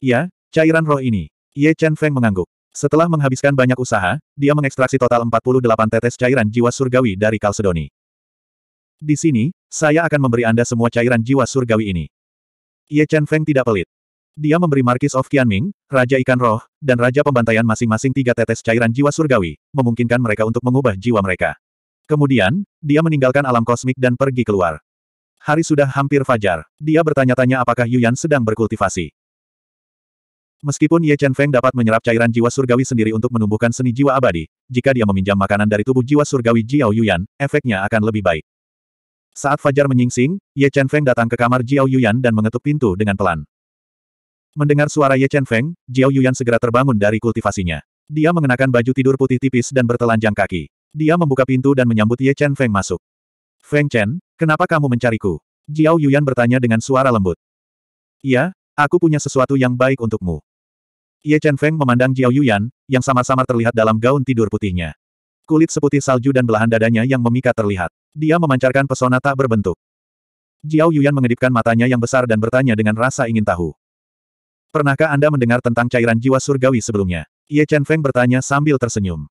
Ya, cairan roh ini. Ye Chen Feng mengangguk. Setelah menghabiskan banyak usaha, dia mengekstraksi total 48 tetes cairan jiwa surgawi dari Kalsedoni. Di sini, saya akan memberi Anda semua cairan jiwa surgawi ini. Ye Chen Feng tidak pelit. Dia memberi Markis of Qianming, Raja Ikan Roh, dan Raja Pembantaian masing-masing tiga tetes cairan jiwa surgawi, memungkinkan mereka untuk mengubah jiwa mereka. Kemudian, dia meninggalkan alam kosmik dan pergi keluar. Hari sudah hampir fajar. Dia bertanya-tanya apakah Yuyan sedang berkultivasi. Meskipun Ye Chen Feng dapat menyerap cairan jiwa surgawi sendiri untuk menumbuhkan seni jiwa abadi, jika dia meminjam makanan dari tubuh jiwa surgawi Jiao Yuyan, efeknya akan lebih baik. Saat Fajar menyingsing, Ye Chen Feng datang ke kamar Jiao Yuyan dan mengetuk pintu dengan pelan. Mendengar suara Ye Chen Feng, Jiao Yuyan segera terbangun dari kultivasinya. Dia mengenakan baju tidur putih tipis dan bertelanjang kaki. Dia membuka pintu dan menyambut Ye Chen Feng masuk. Feng Chen, kenapa kamu mencariku? Jiao Yuyan bertanya dengan suara lembut. Iya, aku punya sesuatu yang baik untukmu. Ye Chen Feng memandang Jiao Yuyan, yang samar-samar terlihat dalam gaun tidur putihnya. Kulit seputih salju dan belahan dadanya yang memikat terlihat. Dia memancarkan pesona tak berbentuk. Jiao Yuan mengedipkan matanya yang besar dan bertanya dengan rasa ingin tahu. Pernahkah Anda mendengar tentang cairan jiwa surgawi sebelumnya? Ye Chen Feng bertanya sambil tersenyum.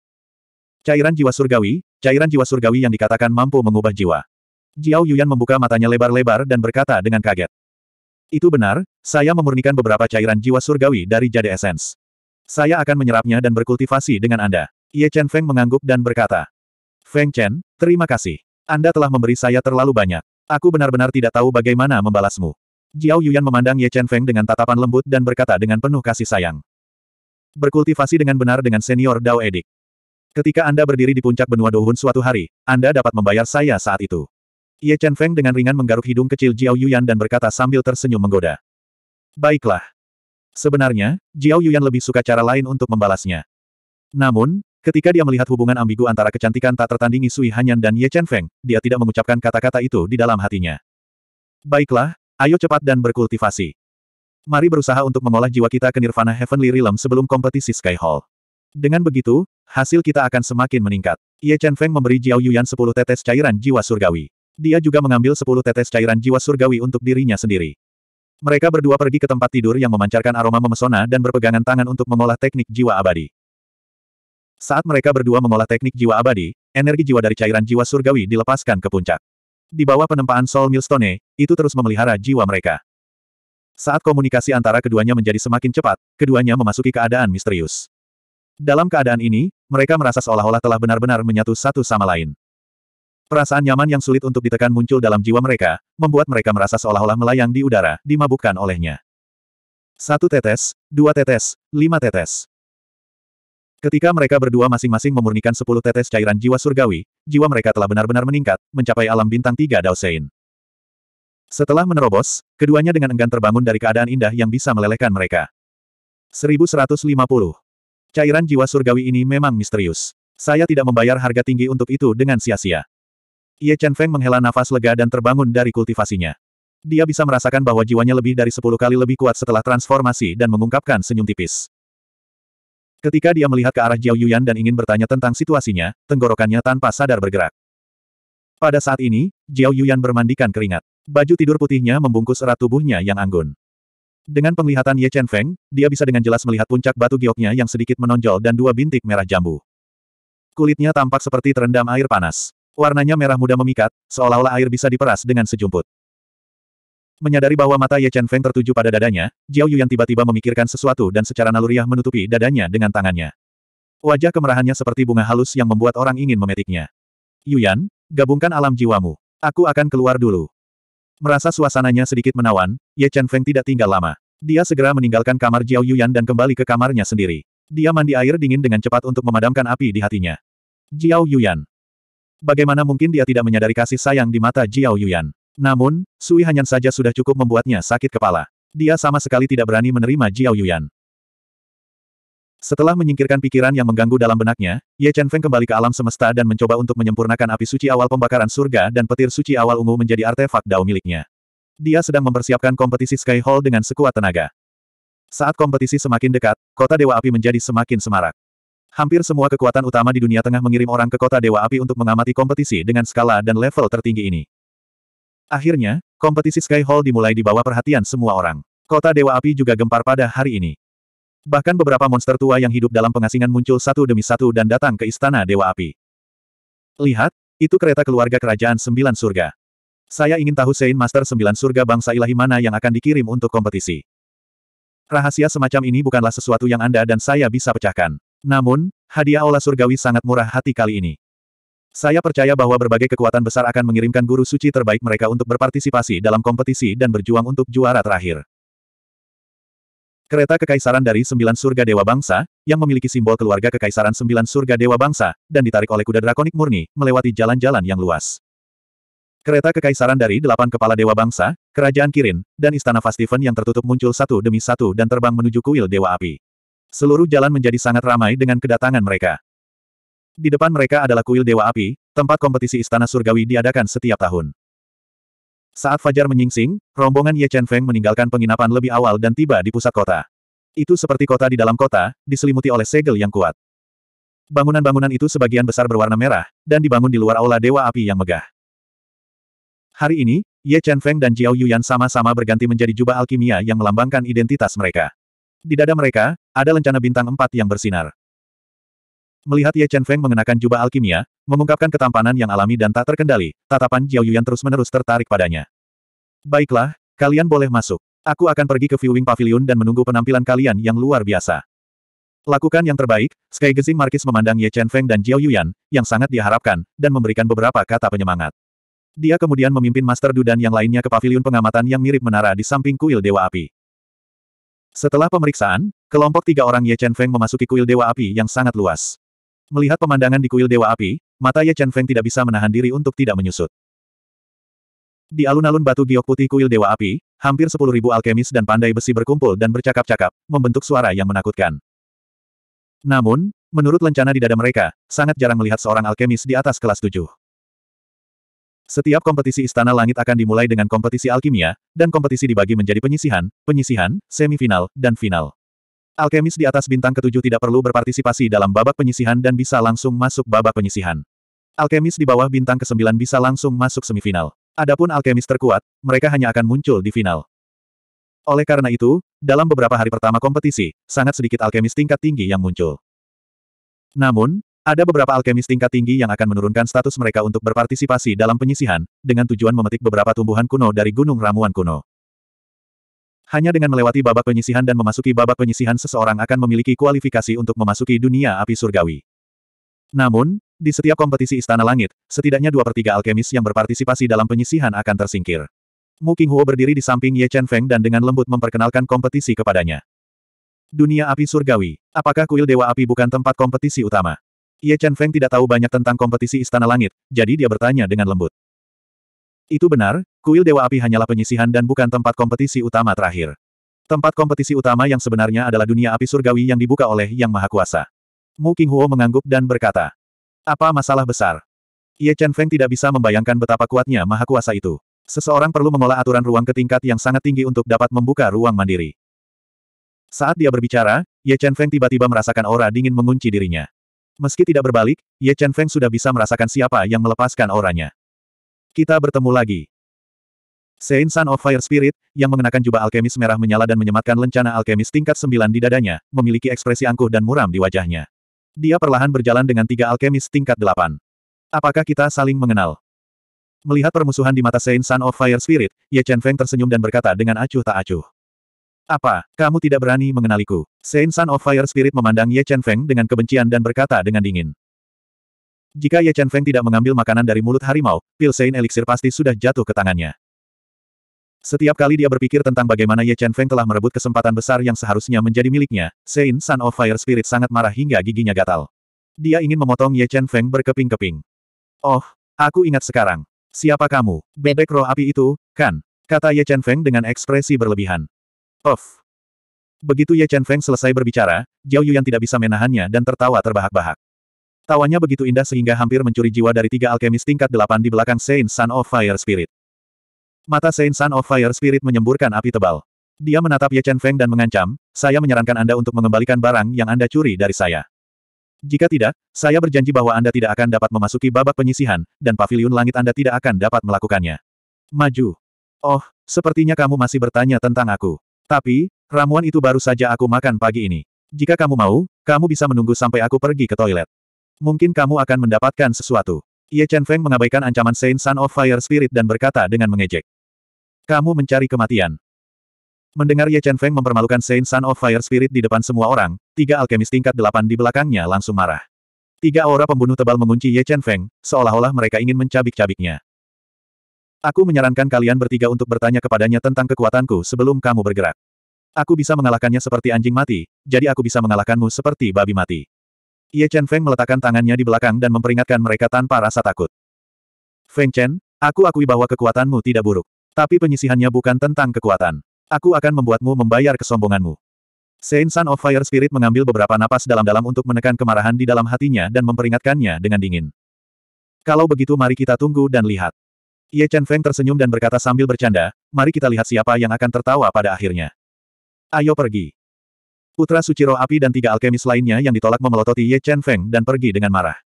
Cairan jiwa surgawi, cairan jiwa surgawi yang dikatakan mampu mengubah jiwa. Jiao Yuan membuka matanya lebar-lebar dan berkata dengan kaget. Itu benar, saya memurnikan beberapa cairan jiwa surgawi dari jade essence. Saya akan menyerapnya dan berkultivasi dengan Anda. Ye Chen Feng mengangguk dan berkata. Feng Chen, terima kasih. Anda telah memberi saya terlalu banyak. Aku benar-benar tidak tahu bagaimana membalasmu. Jiao Yuyan memandang Ye Chen Feng dengan tatapan lembut dan berkata dengan penuh kasih sayang. Berkultivasi dengan benar dengan senior Dao Edik. Ketika Anda berdiri di puncak benua Dohun suatu hari, Anda dapat membayar saya saat itu. Ye Chen Feng dengan ringan menggaruk hidung kecil Jiao Yuyan dan berkata sambil tersenyum menggoda. Baiklah. Sebenarnya, Jiao Yuyan lebih suka cara lain untuk membalasnya. Namun, Ketika dia melihat hubungan ambigu antara kecantikan tak tertandingi Sui Hanyan dan Ye Chen Feng, dia tidak mengucapkan kata-kata itu di dalam hatinya. Baiklah, ayo cepat dan berkultivasi. Mari berusaha untuk mengolah jiwa kita ke Nirvana Heavenly Realm sebelum kompetisi Sky Hall. Dengan begitu, hasil kita akan semakin meningkat. Ye Chen Feng memberi Jiao Yuyan 10 tetes cairan jiwa surgawi. Dia juga mengambil 10 tetes cairan jiwa surgawi untuk dirinya sendiri. Mereka berdua pergi ke tempat tidur yang memancarkan aroma memesona dan berpegangan tangan untuk mengolah teknik jiwa abadi. Saat mereka berdua mengolah teknik jiwa abadi, energi jiwa dari cairan jiwa surgawi dilepaskan ke puncak. Di bawah penempaan Soul Milstone, itu terus memelihara jiwa mereka. Saat komunikasi antara keduanya menjadi semakin cepat, keduanya memasuki keadaan misterius. Dalam keadaan ini, mereka merasa seolah-olah telah benar-benar menyatu satu sama lain. Perasaan nyaman yang sulit untuk ditekan muncul dalam jiwa mereka, membuat mereka merasa seolah-olah melayang di udara, dimabukkan olehnya. Satu tetes, dua tetes, lima tetes. Ketika mereka berdua masing-masing memurnikan sepuluh tetes cairan jiwa surgawi, jiwa mereka telah benar-benar meningkat, mencapai alam bintang tiga Daosein. Setelah menerobos, keduanya dengan enggan terbangun dari keadaan indah yang bisa melelehkan mereka. 1150. Cairan jiwa surgawi ini memang misterius. Saya tidak membayar harga tinggi untuk itu dengan sia-sia. Ye Chen Feng menghela nafas lega dan terbangun dari kultivasinya. Dia bisa merasakan bahwa jiwanya lebih dari sepuluh kali lebih kuat setelah transformasi dan mengungkapkan senyum tipis. Ketika dia melihat ke arah Jiao Yuyan dan ingin bertanya tentang situasinya, tenggorokannya tanpa sadar bergerak. Pada saat ini, Jiao Yuyan bermandikan keringat. Baju tidur putihnya membungkus erat tubuhnya yang anggun. Dengan penglihatan Ye Chen Feng, dia bisa dengan jelas melihat puncak batu gioknya yang sedikit menonjol dan dua bintik merah jambu. Kulitnya tampak seperti terendam air panas. Warnanya merah muda memikat, seolah-olah air bisa diperas dengan sejumput. Menyadari bahwa mata Ye Chen Feng tertuju pada dadanya, Jiao Yuan tiba-tiba memikirkan sesuatu dan secara naluriah menutupi dadanya dengan tangannya. Wajah kemerahannya seperti bunga halus yang membuat orang ingin memetiknya. Yuan, gabungkan alam jiwamu. Aku akan keluar dulu. Merasa suasananya sedikit menawan, Ye Chen Feng tidak tinggal lama. Dia segera meninggalkan kamar Jiao Yuan dan kembali ke kamarnya sendiri. Dia mandi air dingin dengan cepat untuk memadamkan api di hatinya. Jiao Yuan. Bagaimana mungkin dia tidak menyadari kasih sayang di mata Jiao Yuan? Namun, Sui Hanyan saja sudah cukup membuatnya sakit kepala. Dia sama sekali tidak berani menerima Jiao Yuyan. Setelah menyingkirkan pikiran yang mengganggu dalam benaknya, Ye Chen Feng kembali ke alam semesta dan mencoba untuk menyempurnakan api suci awal pembakaran surga dan petir suci awal ungu menjadi artefak dao miliknya. Dia sedang mempersiapkan kompetisi Sky Hall dengan sekuat tenaga. Saat kompetisi semakin dekat, kota Dewa Api menjadi semakin semarak. Hampir semua kekuatan utama di dunia tengah mengirim orang ke kota Dewa Api untuk mengamati kompetisi dengan skala dan level tertinggi ini. Akhirnya, kompetisi Sky Hall dimulai di bawah perhatian semua orang. Kota Dewa Api juga gempar pada hari ini. Bahkan beberapa monster tua yang hidup dalam pengasingan muncul satu demi satu dan datang ke Istana Dewa Api. Lihat, itu kereta keluarga Kerajaan Sembilan Surga. Saya ingin tahu Sein Master Sembilan Surga bangsa ilahi mana yang akan dikirim untuk kompetisi. Rahasia semacam ini bukanlah sesuatu yang Anda dan saya bisa pecahkan. Namun, hadiah olah surgawi sangat murah hati kali ini. Saya percaya bahwa berbagai kekuatan besar akan mengirimkan guru suci terbaik mereka untuk berpartisipasi dalam kompetisi dan berjuang untuk juara terakhir. Kereta kekaisaran dari sembilan surga dewa bangsa, yang memiliki simbol keluarga kekaisaran sembilan surga dewa bangsa, dan ditarik oleh kuda drakonik murni, melewati jalan-jalan yang luas. Kereta kekaisaran dari delapan kepala dewa bangsa, kerajaan Kirin, dan istana Fastiven yang tertutup muncul satu demi satu dan terbang menuju kuil dewa api. Seluruh jalan menjadi sangat ramai dengan kedatangan mereka. Di depan mereka adalah kuil Dewa Api, tempat kompetisi Istana Surgawi diadakan setiap tahun. Saat Fajar menyingsing, rombongan Ye Chen Feng meninggalkan penginapan lebih awal dan tiba di pusat kota. Itu seperti kota di dalam kota, diselimuti oleh segel yang kuat. Bangunan-bangunan itu sebagian besar berwarna merah, dan dibangun di luar aula Dewa Api yang megah. Hari ini, Ye Chen Feng dan Jiao Yuyan sama-sama berganti menjadi jubah alkimia yang melambangkan identitas mereka. Di dada mereka, ada lencana bintang empat yang bersinar. Melihat Ye Chen Feng mengenakan jubah alkimia, mengungkapkan ketampanan yang alami dan tak terkendali, tatapan Jiao Yuan terus-menerus tertarik padanya. Baiklah, kalian boleh masuk. Aku akan pergi ke viewing pavilion dan menunggu penampilan kalian yang luar biasa. Lakukan yang terbaik, Sky Gezing Markis memandang Ye Chen Feng dan Jiao Yuan, yang sangat diharapkan, dan memberikan beberapa kata penyemangat. Dia kemudian memimpin Master Du dan yang lainnya ke pavilion pengamatan yang mirip menara di samping kuil Dewa Api. Setelah pemeriksaan, kelompok tiga orang Ye Chen Feng memasuki kuil Dewa Api yang sangat luas. Melihat pemandangan di kuil Dewa Api, mata Ye Chen Feng tidak bisa menahan diri untuk tidak menyusut. Di alun-alun batu giok putih kuil Dewa Api, hampir sepuluh ribu alkemis dan pandai besi berkumpul dan bercakap-cakap, membentuk suara yang menakutkan. Namun, menurut lencana di dada mereka, sangat jarang melihat seorang alkemis di atas kelas tujuh. Setiap kompetisi Istana Langit akan dimulai dengan kompetisi alkimia, dan kompetisi dibagi menjadi penyisihan, penyisihan, semifinal, dan final. Alkemis di atas bintang ketujuh tidak perlu berpartisipasi dalam babak penyisihan dan bisa langsung masuk babak penyisihan. Alkemis di bawah bintang ke-9 bisa langsung masuk semifinal. Adapun alkemis terkuat, mereka hanya akan muncul di final. Oleh karena itu, dalam beberapa hari pertama kompetisi, sangat sedikit alkemis tingkat tinggi yang muncul. Namun, ada beberapa alkemis tingkat tinggi yang akan menurunkan status mereka untuk berpartisipasi dalam penyisihan, dengan tujuan memetik beberapa tumbuhan kuno dari gunung ramuan kuno. Hanya dengan melewati babak penyisihan dan memasuki babak penyisihan seseorang akan memiliki kualifikasi untuk memasuki dunia api surgawi. Namun, di setiap kompetisi Istana Langit, setidaknya dua per tiga alkemis yang berpartisipasi dalam penyisihan akan tersingkir. Mu Qinghuo berdiri di samping Ye Chen Feng dan dengan lembut memperkenalkan kompetisi kepadanya. Dunia api surgawi, apakah kuil Dewa Api bukan tempat kompetisi utama? Ye Chen Feng tidak tahu banyak tentang kompetisi Istana Langit, jadi dia bertanya dengan lembut. Itu benar, Kuil Dewa Api hanyalah penyisihan dan bukan tempat kompetisi utama terakhir. Tempat kompetisi utama yang sebenarnya adalah dunia api surgawi yang dibuka oleh Yang Maha Kuasa. Mu Qinghuo mengangguk dan berkata, Apa masalah besar? Ye Chen Feng tidak bisa membayangkan betapa kuatnya Maha Kuasa itu. Seseorang perlu mengolah aturan ruang ke tingkat yang sangat tinggi untuk dapat membuka ruang mandiri. Saat dia berbicara, Ye Chen Feng tiba-tiba merasakan aura dingin mengunci dirinya. Meski tidak berbalik, Ye Chen Feng sudah bisa merasakan siapa yang melepaskan auranya. Kita bertemu lagi. Sein Sun of Fire Spirit, yang mengenakan jubah alkemis merah menyala dan menyematkan lencana alkemis tingkat sembilan di dadanya, memiliki ekspresi angkuh dan muram di wajahnya. Dia perlahan berjalan dengan tiga alkemis tingkat delapan. Apakah kita saling mengenal? Melihat permusuhan di mata Sein Sun of Fire Spirit, Ye Chen Feng tersenyum dan berkata dengan acuh tak acuh. Apa, kamu tidak berani mengenaliku? Sein Sun of Fire Spirit memandang Ye Chen Feng dengan kebencian dan berkata dengan dingin. Jika Ye Chen Feng tidak mengambil makanan dari mulut harimau, pil Sein Elixir pasti sudah jatuh ke tangannya. Setiap kali dia berpikir tentang bagaimana Ye Chen Feng telah merebut kesempatan besar yang seharusnya menjadi miliknya, Sein Sun of Fire Spirit sangat marah hingga giginya gatal. Dia ingin memotong Ye Chen Feng berkeping-keping. Oh, aku ingat sekarang. Siapa kamu? Bebek roh api itu, kan? Kata Ye Chen Feng dengan ekspresi berlebihan. Of. Begitu Ye Chen Feng selesai berbicara, Jiao Yu yang tidak bisa menahannya dan tertawa terbahak-bahak. Tawanya begitu indah sehingga hampir mencuri jiwa dari tiga alkemis tingkat delapan di belakang Sein Sun of Fire Spirit. Mata Saint Sun of Fire Spirit menyemburkan api tebal. Dia menatap Ye Chen Feng dan mengancam, saya menyarankan Anda untuk mengembalikan barang yang Anda curi dari saya. Jika tidak, saya berjanji bahwa Anda tidak akan dapat memasuki babak penyisihan, dan paviliun langit Anda tidak akan dapat melakukannya. Maju. Oh, sepertinya kamu masih bertanya tentang aku. Tapi, ramuan itu baru saja aku makan pagi ini. Jika kamu mau, kamu bisa menunggu sampai aku pergi ke toilet. Mungkin kamu akan mendapatkan sesuatu. Ye Chen Feng mengabaikan ancaman Saint Sun of Fire Spirit dan berkata dengan mengejek. Kamu mencari kematian. Mendengar Ye Chen Feng mempermalukan Saint Son of Fire Spirit di depan semua orang, tiga alkemis tingkat delapan di belakangnya langsung marah. Tiga aura pembunuh tebal mengunci Ye Chen Feng, seolah-olah mereka ingin mencabik-cabiknya. Aku menyarankan kalian bertiga untuk bertanya kepadanya tentang kekuatanku sebelum kamu bergerak. Aku bisa mengalahkannya seperti anjing mati, jadi aku bisa mengalahkanmu seperti babi mati. Ye Chen Feng meletakkan tangannya di belakang dan memperingatkan mereka tanpa rasa takut. Feng Chen, aku akui bahwa kekuatanmu tidak buruk. Tapi penyisihannya bukan tentang kekuatan. Aku akan membuatmu membayar kesombonganmu. Saint Sun of Fire Spirit mengambil beberapa napas dalam-dalam untuk menekan kemarahan di dalam hatinya dan memperingatkannya dengan dingin. Kalau begitu mari kita tunggu dan lihat. Ye Chen Feng tersenyum dan berkata sambil bercanda, mari kita lihat siapa yang akan tertawa pada akhirnya. Ayo pergi. Putra Suci Roh Api dan tiga alkemis lainnya yang ditolak memelototi Ye Chen Feng dan pergi dengan marah.